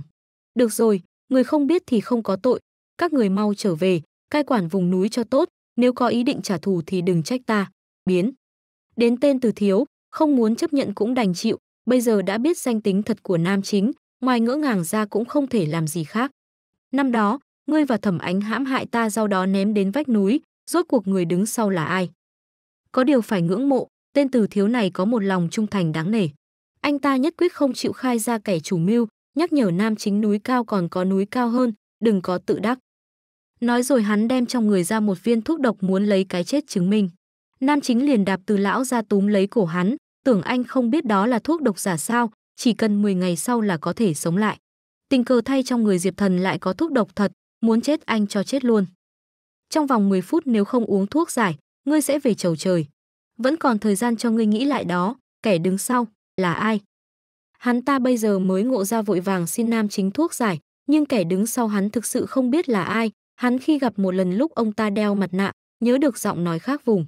Được rồi, người không biết thì không có tội, các người mau trở về, cai quản vùng núi cho tốt, nếu có ý định trả thù thì đừng trách ta. Biến. Đến tên từ thiếu, không muốn chấp nhận cũng đành chịu, bây giờ đã biết danh tính thật của nam chính, ngoài ngỡ ngàng ra cũng không thể làm gì khác. Năm đó, ngươi và thẩm ánh hãm hại ta sau đó ném đến vách núi, rốt cuộc người đứng sau là ai? Có điều phải ngưỡng mộ, tên từ thiếu này có một lòng trung thành đáng nể. Anh ta nhất quyết không chịu khai ra kẻ chủ mưu, nhắc nhở nam chính núi cao còn có núi cao hơn, đừng có tự đắc. Nói rồi hắn đem trong người ra một viên thuốc độc muốn lấy cái chết chứng minh. Nam chính liền đạp từ lão ra túm lấy cổ hắn, tưởng anh không biết đó là thuốc độc giả sao, chỉ cần 10 ngày sau là có thể sống lại. Tình cờ thay trong người Diệp Thần lại có thuốc độc thật, muốn chết anh cho chết luôn. Trong vòng 10 phút nếu không uống thuốc giải, ngươi sẽ về chầu trời. Vẫn còn thời gian cho ngươi nghĩ lại đó, kẻ đứng sau, là ai? Hắn ta bây giờ mới ngộ ra vội vàng xin nam chính thuốc giải, nhưng kẻ đứng sau hắn thực sự không biết là ai, Hắn khi gặp một lần lúc ông ta đeo mặt nạ, nhớ được giọng nói khác vùng.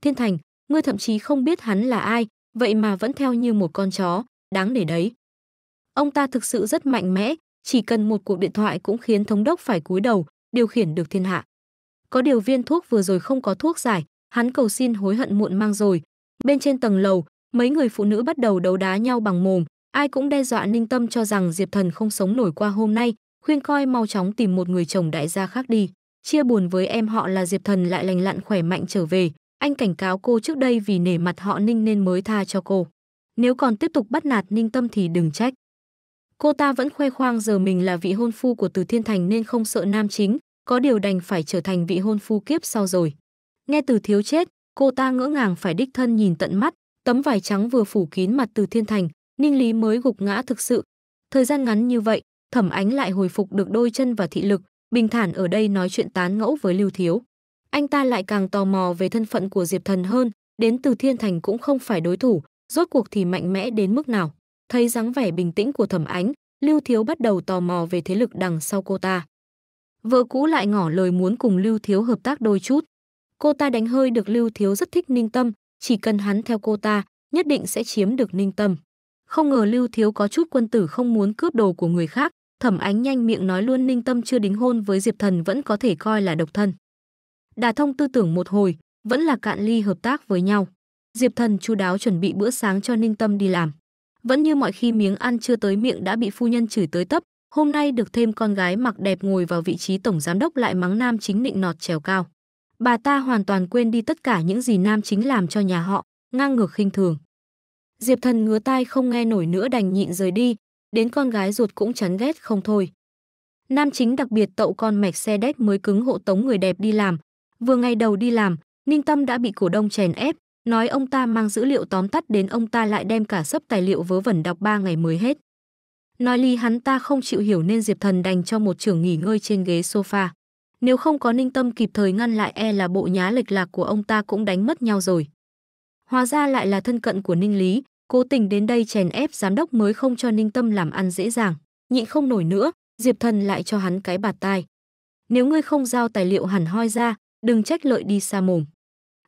Thiên Thành, ngươi thậm chí không biết hắn là ai, vậy mà vẫn theo như một con chó, đáng để đấy. Ông ta thực sự rất mạnh mẽ, chỉ cần một cuộc điện thoại cũng khiến thống đốc phải cúi đầu, điều khiển được thiên hạ. Có điều viên thuốc vừa rồi không có thuốc giải, hắn cầu xin hối hận muộn mang rồi. Bên trên tầng lầu, mấy người phụ nữ bắt đầu đấu đá nhau bằng mồm, ai cũng đe dọa Ninh Tâm cho rằng Diệp Thần không sống nổi qua hôm nay, khuyên coi mau chóng tìm một người chồng đại gia khác đi. Chia buồn với em họ là Diệp Thần lại lành lặn khỏe mạnh trở về, anh cảnh cáo cô trước đây vì nể mặt họ Ninh nên mới tha cho cô. Nếu còn tiếp tục bắt nạt Ninh Tâm thì đừng trách. Cô ta vẫn khoe khoang giờ mình là vị hôn phu của Từ Thiên Thành nên không sợ nam chính, có điều đành phải trở thành vị hôn phu kiếp sau rồi. Nghe từ thiếu chết, cô ta ngỡ ngàng phải đích thân nhìn tận mắt, tấm vải trắng vừa phủ kín mặt Từ Thiên Thành, Ninh Lý mới gục ngã thực sự. Thời gian ngắn như vậy, Thẩm Ánh lại hồi phục được đôi chân và thị lực, bình thản ở đây nói chuyện tán ngẫu với Lưu Thiếu. Anh ta lại càng tò mò về thân phận của Diệp Thần hơn, đến từ Thiên Thành cũng không phải đối thủ, rốt cuộc thì mạnh mẽ đến mức nào. Thấy dáng vẻ bình tĩnh của Thẩm Ánh, Lưu Thiếu bắt đầu tò mò về thế lực đằng sau cô ta. Vợ cũ lại ngỏ lời muốn cùng Lưu Thiếu hợp tác đôi chút. Cô ta đánh hơi được Lưu Thiếu rất thích Ninh Tâm, chỉ cần hắn theo cô ta, nhất định sẽ chiếm được Ninh Tâm. Không ngờ Lưu Thiếu có chút quân tử không muốn cướp đồ của người khác, Thẩm Ánh nhanh miệng nói luôn Ninh Tâm chưa đính hôn với Diệp Thần vẫn có thể coi là độc thân. Đà thông tư tưởng một hồi, vẫn là cạn ly hợp tác với nhau. Diệp Thần chu đáo chuẩn bị bữa sáng cho Ninh Tâm đi làm. Vẫn như mọi khi miếng ăn chưa tới miệng đã bị phu nhân chửi tới tấp, hôm nay được thêm con gái mặc đẹp ngồi vào vị trí tổng giám đốc lại mắng nam chính nịnh nọt trèo cao. Bà ta hoàn toàn quên đi tất cả những gì nam chính làm cho nhà họ, ngang ngược khinh thường. Diệp Thần ngứa tai không nghe nổi nữa đành nhịn rời đi, đến con gái ruột cũng chán ghét không thôi. Nam chính đặc biệt tậu con mạch xe đét mới cứng hộ tống người đẹp đi làm. Vừa ngày đầu đi làm, Ninh Tâm đã bị cổ đông chèn ép, nói ông ta mang dữ liệu tóm tắt đến ông ta lại đem cả sấp tài liệu vớ vẩn đọc 3 ngày mới hết. Nói ly hắn ta không chịu hiểu nên Diệp Thần đành cho một trưởng nghỉ ngơi trên ghế sofa. Nếu không có Ninh Tâm kịp thời ngăn lại e là bộ nhá lệch lạc của ông ta cũng đánh mất nhau rồi. Hóa ra lại là thân cận của Ninh Lý, cố tình đến đây chèn ép giám đốc mới không cho Ninh Tâm làm ăn dễ dàng. Nhịn không nổi nữa, Diệp Thần lại cho hắn cái bạt tai. Nếu ngươi không giao tài liệu hẳn hoi ra, đừng trách lợi đi xa mồm.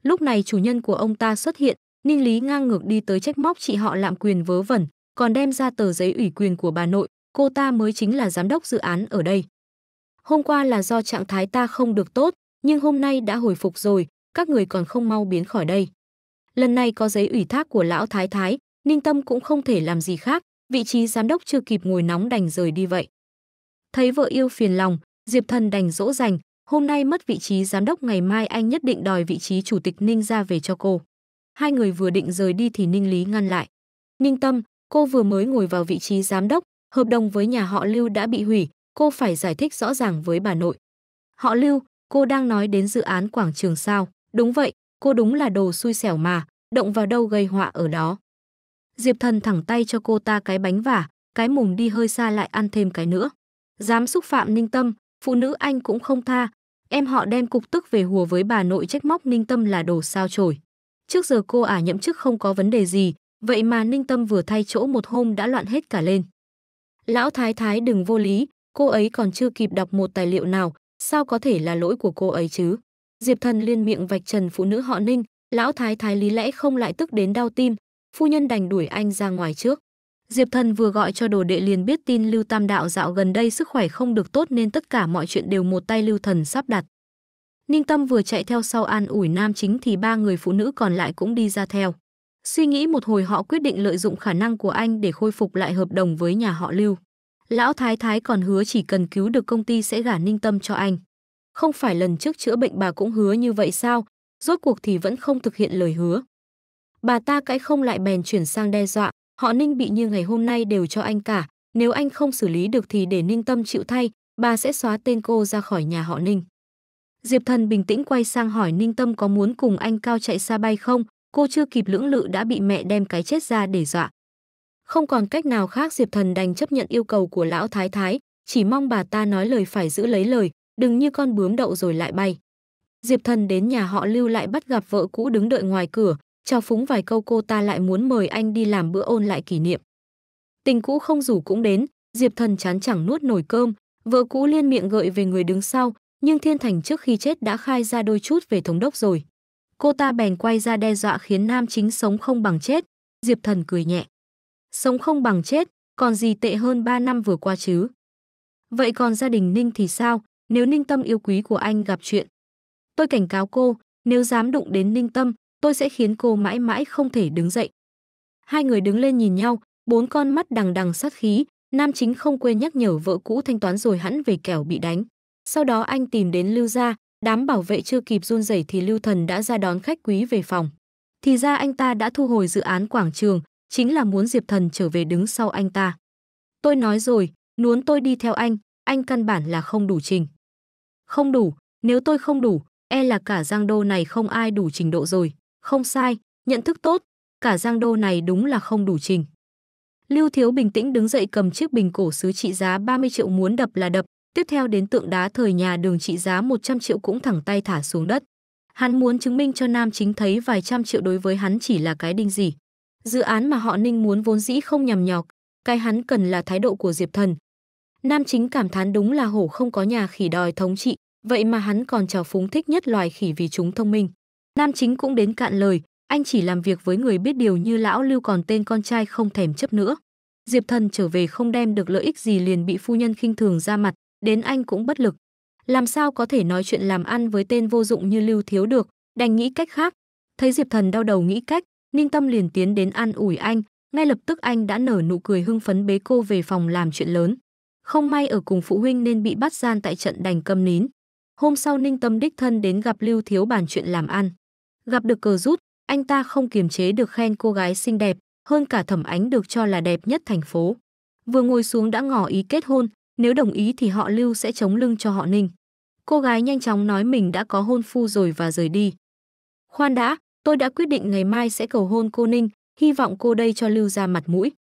Lúc này chủ nhân của ông ta xuất hiện, Ninh Lý ngang ngược đi tới trách móc chị họ lạm quyền vớ vẩn, còn đem ra tờ giấy ủy quyền của bà nội, cô ta mới chính là giám đốc dự án ở đây. Hôm qua là do trạng thái ta không được tốt, nhưng hôm nay đã hồi phục rồi, các người còn không mau biến khỏi đây. Lần này có giấy ủy thác của lão thái thái, Ninh Tâm cũng không thể làm gì khác, vị trí giám đốc chưa kịp ngồi nóng đành rời đi vậy. Thấy vợ yêu phiền lòng, Diệp Thần đành dỗ dành, hôm nay mất vị trí giám đốc ngày mai anh nhất định đòi vị trí chủ tịch Ninh ra về cho cô. Hai người vừa định rời đi thì Ninh Lý ngăn lại. Ninh Tâm, cô vừa mới ngồi vào vị trí giám đốc, hợp đồng với nhà họ Lưu đã bị hủy, cô phải giải thích rõ ràng với bà nội. Họ Lưu, cô đang nói đến dự án quảng trường sao? Đúng vậy, cô đúng là đồ xui xẻo mà, động vào đâu gây họa ở đó. Diệp Thần thẳng tay cho cô ta cái bánh vả, cái mồm đi hơi xa lại ăn thêm cái nữa. Dám xúc phạm Ninh Tâm, phụ nữ anh cũng không tha. Em họ đem cục tức về hùa với bà nội trách móc Ninh Tâm là đồ sao chổi. Trước giờ cô ả à nhậm chức không có vấn đề gì, vậy mà Ninh Tâm vừa thay chỗ một hôm đã loạn hết cả lên. Lão Thái Thái đừng vô lý, cô ấy còn chưa kịp đọc một tài liệu nào, sao có thể là lỗi của cô ấy chứ? Diệp Thần liên miệng vạch trần phụ nữ họ Ninh, lão Thái Thái lý lẽ không lại tức đến đau tim, phu nhân đành đuổi anh ra ngoài trước. Diệp Thần vừa gọi cho đồ đệ liền biết tin Lưu Tam Đạo dạo gần đây sức khỏe không được tốt nên tất cả mọi chuyện đều một tay Lưu Thần sắp đặt. Ninh Tâm vừa chạy theo sau an ủi nam chính thì ba người phụ nữ còn lại cũng đi ra theo. Suy nghĩ một hồi họ quyết định lợi dụng khả năng của anh để khôi phục lại hợp đồng với nhà họ Lưu. Lão Thái Thái còn hứa chỉ cần cứu được công ty sẽ gả Ninh Tâm cho anh. Không phải lần trước chữa bệnh bà cũng hứa như vậy sao, rốt cuộc thì vẫn không thực hiện lời hứa. Bà ta cãi không lại bèn chuyển sang đe dọa, họ Ninh bị như ngày hôm nay đều cho anh cả, nếu anh không xử lý được thì để Ninh Tâm chịu thay, bà sẽ xóa tên cô ra khỏi nhà họ Ninh. Diệp Thần bình tĩnh quay sang hỏi Ninh Tâm có muốn cùng anh Cao chạy xa bay không, cô chưa kịp lưỡng lự đã bị mẹ đem cái chết ra để dọa. Không còn cách nào khác Diệp Thần đành chấp nhận yêu cầu của lão thái thái, chỉ mong bà ta nói lời phải giữ lấy lời, đừng như con bướm đậu rồi lại bay. Diệp Thần đến nhà họ Lưu lại bắt gặp vợ cũ đứng đợi ngoài cửa, trao phúng vài câu cô ta lại muốn mời anh đi làm bữa ôn lại kỷ niệm. Tình cũ không rủ cũng đến, Diệp Thần chán chẳng nuốt nổi cơm, vợ cũ liên miệng gợi về người đứng sau, nhưng Thiên Thành trước khi chết đã khai ra đôi chút về thống đốc rồi. Cô ta bèn quay ra đe dọa khiến nam chính sống không bằng chết, Diệp Thần cười nhẹ. Sống không bằng chết, còn gì tệ hơn 3 năm vừa qua chứ? Vậy còn gia đình Ninh thì sao, nếu Ninh Tâm yêu quý của anh gặp chuyện? Tôi cảnh cáo cô, nếu dám đụng đến Ninh Tâm, tôi sẽ khiến cô mãi mãi không thể đứng dậy. Hai người đứng lên nhìn nhau, bốn con mắt đằng đằng sát khí, nam chính không quên nhắc nhở vợ cũ thanh toán rồi hắn về kẻo bị đánh. Sau đó anh tìm đến Lưu gia, đám bảo vệ chưa kịp run rẩy thì Lưu Thần đã ra đón khách quý về phòng. Thì ra anh ta đã thu hồi dự án quảng trường, chính là muốn Diệp Thần trở về đứng sau anh ta. Tôi nói rồi, muốn tôi đi theo anh, anh căn bản là không đủ trình. Không đủ, nếu tôi không đủ, e là cả Giang Đô này không ai đủ trình độ rồi. Không sai, nhận thức tốt, cả Giang Đô này đúng là không đủ trình. Lưu Thiếu bình tĩnh đứng dậy cầm chiếc bình cổ sứ trị giá 30 triệu muốn đập là đập, tiếp theo đến tượng đá thời nhà đường trị giá 100 triệu cũng thẳng tay thả xuống đất. Hắn muốn chứng minh cho Nam Chính thấy vài trăm triệu đối với hắn chỉ là cái đinh gì. Dự án mà họ Ninh muốn vốn dĩ không nhằm nhọc, cái hắn cần là thái độ của Diệp Thần. Nam Chính cảm thán đúng là hổ không có nhà khỉ đòi thống trị, vậy mà hắn còn trào phúng thích nhất loài khỉ vì chúng thông minh. Nam chính cũng đến cạn lời, anh chỉ làm việc với người biết điều như lão Lưu còn tên con trai không thèm chấp nữa. Diệp Thần trở về không đem được lợi ích gì liền bị phu nhân khinh thường ra mặt, đến anh cũng bất lực. Làm sao có thể nói chuyện làm ăn với tên vô dụng như Lưu Thiếu được, đành nghĩ cách khác. Thấy Diệp Thần đau đầu nghĩ cách, Ninh Tâm liền tiến đến an ủi anh, ngay lập tức anh đã nở nụ cười hưng phấn bế cô về phòng làm chuyện lớn. Không may ở cùng phụ huynh nên bị bắt gian tại trận đành câm nín. Hôm sau Ninh Tâm đích thân đến gặp Lưu Thiếu bàn chuyện làm ăn. Gặp được cờ rút, anh ta không kiềm chế được khen cô gái xinh đẹp, hơn cả thẩm ánh được cho là đẹp nhất thành phố. Vừa ngồi xuống đã ngỏ ý kết hôn, nếu đồng ý thì họ Lưu sẽ chống lưng cho họ Ninh. Cô gái nhanh chóng nói mình đã có hôn phu rồi và rời đi. Khoan đã, tôi đã quyết định ngày mai sẽ cầu hôn cô Ninh, hy vọng cô đây cho Lưu ra mặt mũi.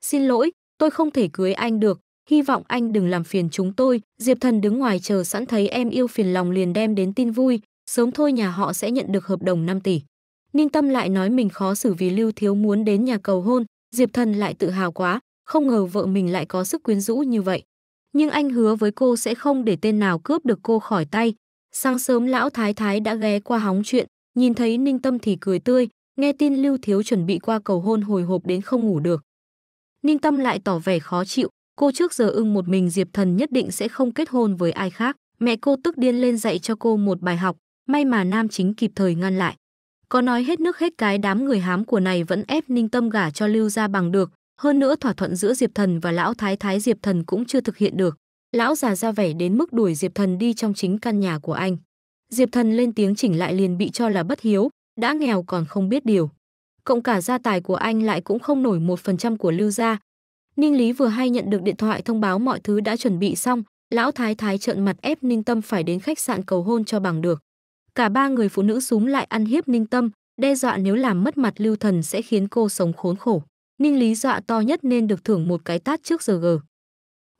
Xin lỗi, tôi không thể cưới anh được, hy vọng anh đừng làm phiền chúng tôi. Diệp Thần đứng ngoài chờ sẵn thấy em yêu phiền lòng liền đem đến tin vui, sớm thôi nhà họ sẽ nhận được hợp đồng 5 tỷ. Ninh Tâm lại nói mình khó xử vì Lưu Thiếu muốn đến nhà cầu hôn, Diệp Thần lại tự hào quá, không ngờ vợ mình lại có sức quyến rũ như vậy. Nhưng anh hứa với cô sẽ không để tên nào cướp được cô khỏi tay. Sáng sớm lão Thái Thái đã ghé qua hóng chuyện, nhìn thấy Ninh Tâm thì cười tươi, nghe tin Lưu Thiếu chuẩn bị qua cầu hôn hồi hộp đến không ngủ được. Ninh Tâm lại tỏ vẻ khó chịu, cô trước giờ ưng một mình Diệp Thần nhất định sẽ không kết hôn với ai khác. Mẹ cô tức điên lên dạy cho cô một bài học, may mà nam chính kịp thời ngăn lại. Có nói hết nước hết cái đám người hám của này vẫn ép Ninh Tâm gả cho Lưu ra bằng được, hơn nữa thỏa thuận giữa Diệp Thần và lão thái thái Diệp Thần cũng chưa thực hiện được. Lão già ra vẻ đến mức đuổi Diệp Thần đi trong chính căn nhà của anh. Diệp Thần lên tiếng chỉnh lại liền bị cho là bất hiếu, đã nghèo còn không biết điều. Cộng cả gia tài của anh lại cũng không nổi một phần trăm của Lưu gia. Ninh Lý vừa hay nhận được điện thoại thông báo mọi thứ đã chuẩn bị xong, lão thái thái trợn mặt ép Ninh Tâm phải đến khách sạn cầu hôn cho bằng được. Cả ba người phụ nữ súng lại ăn hiếp Ninh Tâm, đe dọa nếu làm mất mặt Lưu Thần sẽ khiến cô sống khốn khổ. Ninh Lý dọa to nhất nên được thưởng một cái tát trước giờ gờ.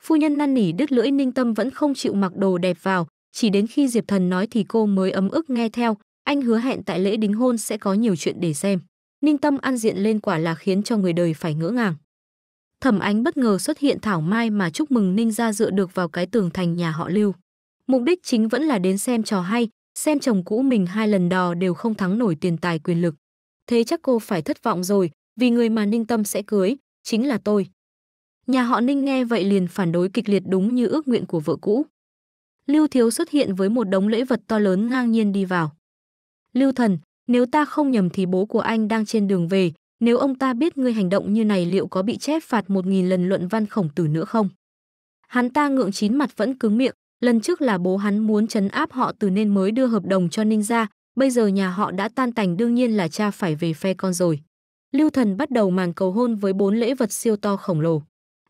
Phu nhân năn nỉ đứt lưỡi Ninh Tâm vẫn không chịu mặc đồ đẹp vào, chỉ đến khi Diệp Thần nói thì cô mới ấm ức nghe theo, anh hứa hẹn tại lễ đính hôn sẽ có nhiều chuyện để xem. Ninh Tâm ăn diện lên quả là khiến cho người đời phải ngỡ ngàng. Thẩm Ánh bất ngờ xuất hiện thảo mai mà chúc mừng Ninh gia dựa được vào cái tường thành nhà họ Lưu. Mục đích chính vẫn là đến xem trò hay, Xem chồng cũ mình hai lần đò đều không thắng nổi tiền tài quyền lực. Thế chắc cô phải thất vọng rồi, vì người mà Ninh Tâm sẽ cưới, chính là tôi. Nhà họ Ninh nghe vậy liền phản đối kịch liệt đúng như ước nguyện của vợ cũ. Lưu Thiếu xuất hiện với một đống lễ vật to lớn ngang nhiên đi vào. Lưu Thần, nếu ta không nhầm thì bố của anh đang trên đường về, nếu ông ta biết ngươi hành động như này liệu có bị chép phạt một nghìn lần luận văn khổng tử nữa không? Hắn ta ngượng chín mặt vẫn cứng miệng, Lần trước là bố hắn muốn chấn áp họ từ nên mới đưa hợp đồng cho Ninh ra, bây giờ nhà họ đã tan tành đương nhiên là cha phải về phe con rồi. Lưu Thần bắt đầu màn cầu hôn với bốn lễ vật siêu to khổng lồ.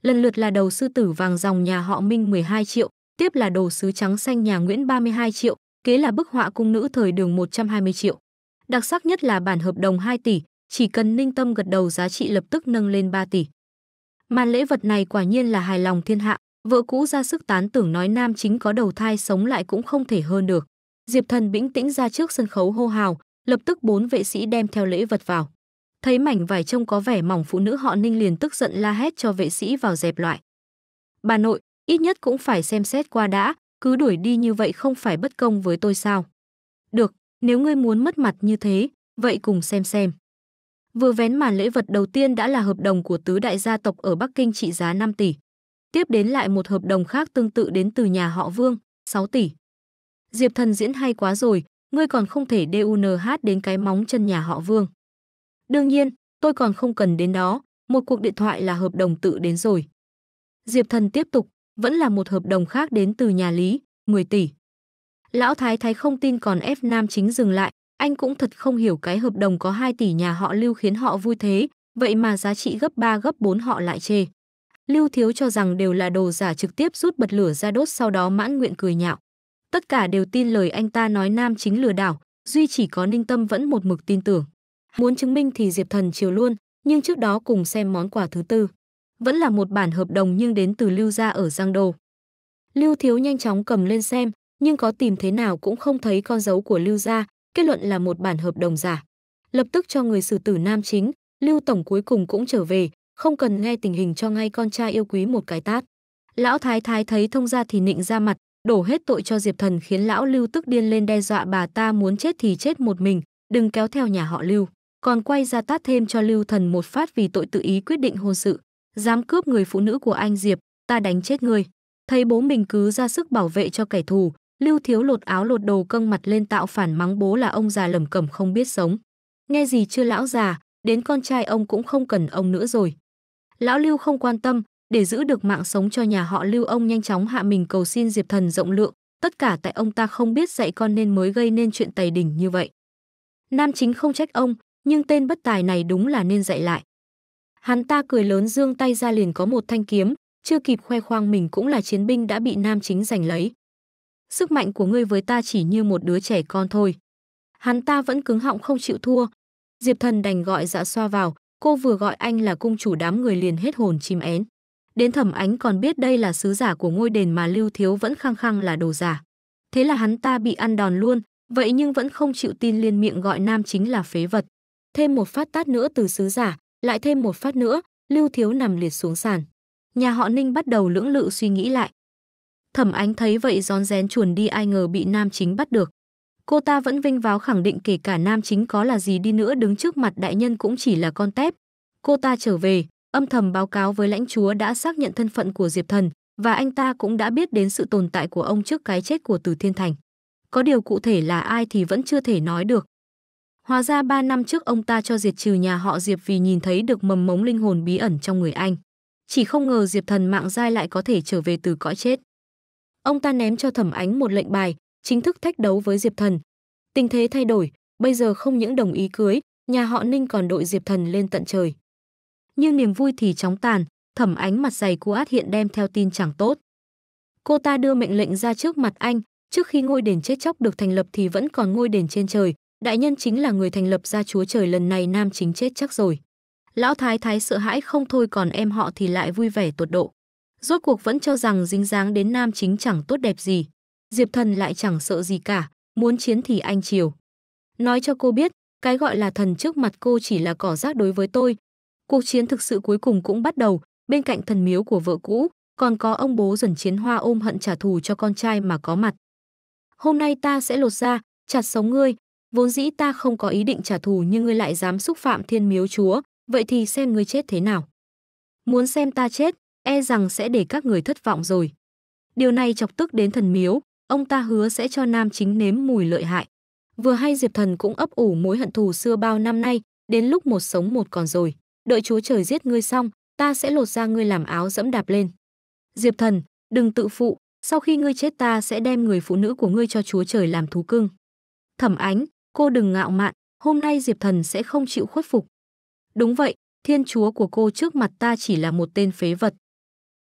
Lần lượt là đầu sư tử vàng dòng nhà họ Minh 12 triệu, tiếp là đồ sứ trắng xanh nhà Nguyễn 32 triệu, kế là bức họa cung nữ thời đường 120 triệu. Đặc sắc nhất là bản hợp đồng 2 tỷ, chỉ cần Ninh Tâm gật đầu giá trị lập tức nâng lên 3 tỷ. Màn lễ vật này quả nhiên là hài lòng thiên hạ, Vợ cũ ra sức tán tưởng nói nam chính có đầu thai sống lại cũng không thể hơn được. Diệp Thần bĩnh tĩnh ra trước sân khấu hô hào, lập tức bốn vệ sĩ đem theo lễ vật vào. Thấy mảnh vải trông có vẻ mỏng phụ nữ họ Ninh liền tức giận la hét cho vệ sĩ vào dẹp loại. Bà nội, ít nhất cũng phải xem xét qua đã, cứ đuổi đi như vậy không phải bất công với tôi sao? Được, nếu ngươi muốn mất mặt như thế, vậy cùng xem xem. Vừa vén màn lễ vật đầu tiên đã là hợp đồng của tứ đại gia tộc ở Bắc Kinh trị giá 5 tỷ. Tiếp đến lại một hợp đồng khác tương tự đến từ nhà họ Vương, 6 tỷ. Diệp Thần diễn hay quá rồi, ngươi còn không thể DUNH đến cái móng chân nhà họ Vương. Đương nhiên, tôi còn không cần đến đó, một cuộc điện thoại là hợp đồng tự đến rồi. Diệp Thần tiếp tục, vẫn là một hợp đồng khác đến từ nhà Lý, 10 tỷ. Lão Thái Thái không tin còn ép Nam Chính dừng lại, anh cũng thật không hiểu cái hợp đồng có 2 tỷ nhà họ Lưu khiến họ vui thế, vậy mà giá trị gấp 3 gấp 4 họ lại chê. Lưu Thiếu cho rằng đều là đồ giả trực tiếp rút bật lửa ra đốt sau đó mãn nguyện cười nhạo. Tất cả đều tin lời anh ta nói nam chính lừa đảo, duy chỉ có Ninh Tâm vẫn một mực tin tưởng. Muốn chứng minh thì Diệp Thần chiều luôn, nhưng trước đó cùng xem món quà thứ tư. Vẫn là một bản hợp đồng nhưng đến từ Lưu gia ở Giang Đô. Lưu Thiếu nhanh chóng cầm lên xem, nhưng có tìm thế nào cũng không thấy con dấu của Lưu gia, kết luận là một bản hợp đồng giả. Lập tức cho người xử tử nam chính, Lưu tổng cuối cùng cũng trở về, không cần nghe tình hình cho ngay con trai yêu quý một cái tát. Lão thái thái thấy thông ra thì nịnh ra mặt, đổ hết tội cho Diệp Thần khiến lão Lưu tức điên lên đe dọa bà ta muốn chết thì chết một mình, đừng kéo theo nhà họ Lưu. Còn quay ra tát thêm cho Lưu Thần một phát vì tội tự ý quyết định hôn sự. Dám cướp người phụ nữ của anh Diệp, ta đánh chết người. Thấy bố mình cứ ra sức bảo vệ cho kẻ thù, Lưu Thiếu lột áo lột đồ căng mặt lên tạo phản mắng bố là ông già lẩm cẩm không biết sống. Nghe gì chưa lão già, đến con trai ông cũng không cần ông nữa rồi lão Lưu không quan tâm, để giữ được mạng sống cho nhà họ Lưu ông nhanh chóng hạ mình cầu xin Diệp Thần rộng lượng, tất cả tại ông ta không biết dạy con nên mới gây nên chuyện tày đỉnh như vậy. Nam chính không trách ông, nhưng tên bất tài này đúng là nên dạy lại. Hắn ta cười lớn giương tay ra liền có một thanh kiếm, chưa kịp khoe khoang mình cũng là chiến binh đã bị nam chính giành lấy. Sức mạnh của ngươi với ta chỉ như một đứa trẻ con thôi. Hắn ta vẫn cứng họng không chịu thua. Diệp thần đành gọi dạ xoa vào, Cô vừa gọi anh là cung chủ đám người liền hết hồn chim én. Đến thẩm ánh còn biết đây là sứ giả của ngôi đền mà Lưu Thiếu vẫn khăng khăng là đồ giả. Thế là hắn ta bị ăn đòn luôn, vậy nhưng vẫn không chịu tin liên miệng gọi nam chính là phế vật. Thêm một phát tát nữa từ sứ giả, lại thêm một phát nữa, Lưu Thiếu nằm liệt xuống sàn. Nhà họ Ninh bắt đầu lưỡng lự suy nghĩ lại. Thẩm ánh thấy vậy rón rén chuồn đi ai ngờ bị nam chính bắt được cô ta vẫn vinh váo khẳng định kể cả nam chính có là gì đi nữa đứng trước mặt đại nhân cũng chỉ là con tép. Cô ta trở về, âm thầm báo cáo với lãnh chúa đã xác nhận thân phận của Diệp Thần và anh ta cũng đã biết đến sự tồn tại của ông trước cái chết của Từ Thiên Thành. Có điều cụ thể là ai thì vẫn chưa thể nói được. Hóa ra ba năm trước ông ta cho diệt trừ nhà họ Diệp vì nhìn thấy được mầm mống linh hồn bí ẩn trong người anh. Chỉ không ngờ Diệp Thần mạng dai lại có thể trở về từ cõi chết. Ông ta ném cho Thẩm Ánh một lệnh bài, chính thức thách đấu với Diệp Thần. Tình thế thay đổi, bây giờ không những đồng ý cưới, nhà họ Ninh còn đội Diệp Thần lên tận trời. Nhưng niềm vui thì chóng tàn, thẩm ánh mặt dày của át hiện đem theo tin chẳng tốt. Cô ta đưa mệnh lệnh ra trước mặt anh, trước khi ngôi đền chết chóc được thành lập thì vẫn còn ngôi đền trên trời, đại nhân chính là người thành lập ra chúa trời lần này nam chính chết chắc rồi. Lão thái thái sợ hãi không thôi còn em họ thì lại vui vẻ tột độ. Rốt cuộc vẫn cho rằng dính dáng đến nam chính chẳng tốt đẹp gì. Diệp Thần lại chẳng sợ gì cả, muốn chiến thì anh chiều. Nói cho cô biết, cái gọi là thần trước mặt cô chỉ là cỏ rác đối với tôi. Cuộc chiến thực sự cuối cùng cũng bắt đầu, bên cạnh thần miếu của vợ cũ, còn có ông bố dần chiến hoa ôm hận trả thù cho con trai mà có mặt. Hôm nay ta sẽ lột ra, chặt sống ngươi, vốn dĩ ta không có ý định trả thù nhưng ngươi lại dám xúc phạm thiên miếu chúa, vậy thì xem ngươi chết thế nào. Muốn xem ta chết, e rằng sẽ để các người thất vọng rồi. Điều này chọc tức đến thần miếu, ông ta hứa sẽ cho nam chính nếm mùi lợi hại. Vừa hay Diệp Thần cũng ấp ủ mối hận thù xưa bao năm nay, đến lúc một sống một còn rồi, đợi chúa trời giết ngươi xong, ta sẽ lột ra ngươi làm áo dẫm đạp lên. Diệp Thần, đừng tự phụ, sau khi ngươi chết ta sẽ đem người phụ nữ của ngươi cho chúa trời làm thú cưng. Thẩm Ánh, cô đừng ngạo mạn, hôm nay Diệp Thần sẽ không chịu khuất phục. Đúng vậy, thiên chúa của cô trước mặt ta chỉ là một tên phế vật.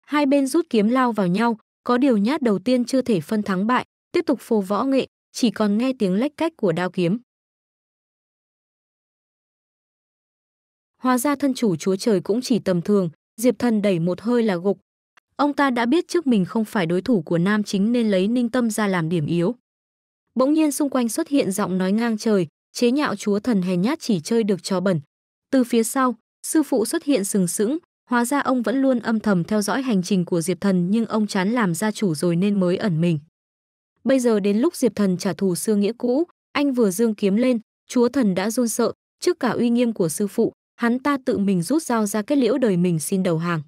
Hai bên rút kiếm lao vào nhau, có điều nhát đầu tiên chưa thể phân thắng bại, tiếp tục phô võ nghệ, chỉ còn nghe tiếng lách cách của đao kiếm. Hóa ra thân chủ chúa trời cũng chỉ tầm thường, Diệp Thần đẩy một hơi là gục. Ông ta đã biết trước mình không phải đối thủ của nam chính nên lấy ninh tâm ra làm điểm yếu. Bỗng nhiên xung quanh xuất hiện giọng nói ngang trời, chế nhạo chúa thần hèn nhát chỉ chơi được trò bẩn. Từ phía sau, sư phụ xuất hiện sừng sững, Hóa ra ông vẫn luôn âm thầm theo dõi hành trình của Diệp Thần nhưng ông chán làm gia chủ rồi nên mới ẩn mình. Bây giờ đến lúc Diệp Thần trả thù xưa nghĩa cũ, anh vừa dương kiếm lên, chúa thần đã run sợ, trước cả uy nghiêm của sư phụ, hắn ta tự mình rút dao ra kết liễu đời mình xin đầu hàng.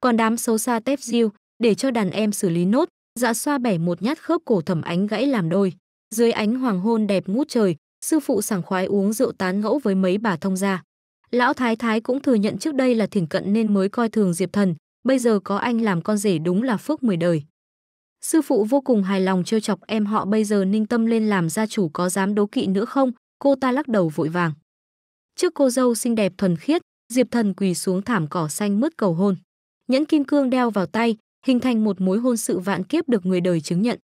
Còn đám xấu xa tép diêu, để cho đàn em xử lý nốt, dạ xoa bẻ một nhát khớp cổ thẩm ánh gãy làm đôi. Dưới ánh hoàng hôn đẹp ngút trời, sư phụ sảng khoái uống rượu tán ngẫu với mấy bà thông gia. Lão Thái Thái cũng thừa nhận trước đây là thỉnh cận nên mới coi thường Diệp Thần, bây giờ có anh làm con rể đúng là phước mười đời. Sư phụ vô cùng hài lòng trêu chọc em họ bây giờ ninh tâm lên làm gia chủ có dám đố kỵ nữa không, cô ta lắc đầu vội vàng. Trước cô dâu xinh đẹp thuần khiết, Diệp Thần quỳ xuống thảm cỏ xanh mướt cầu hôn. Nhẫn kim cương đeo vào tay, hình thành một mối hôn sự vạn kiếp được người đời chứng nhận.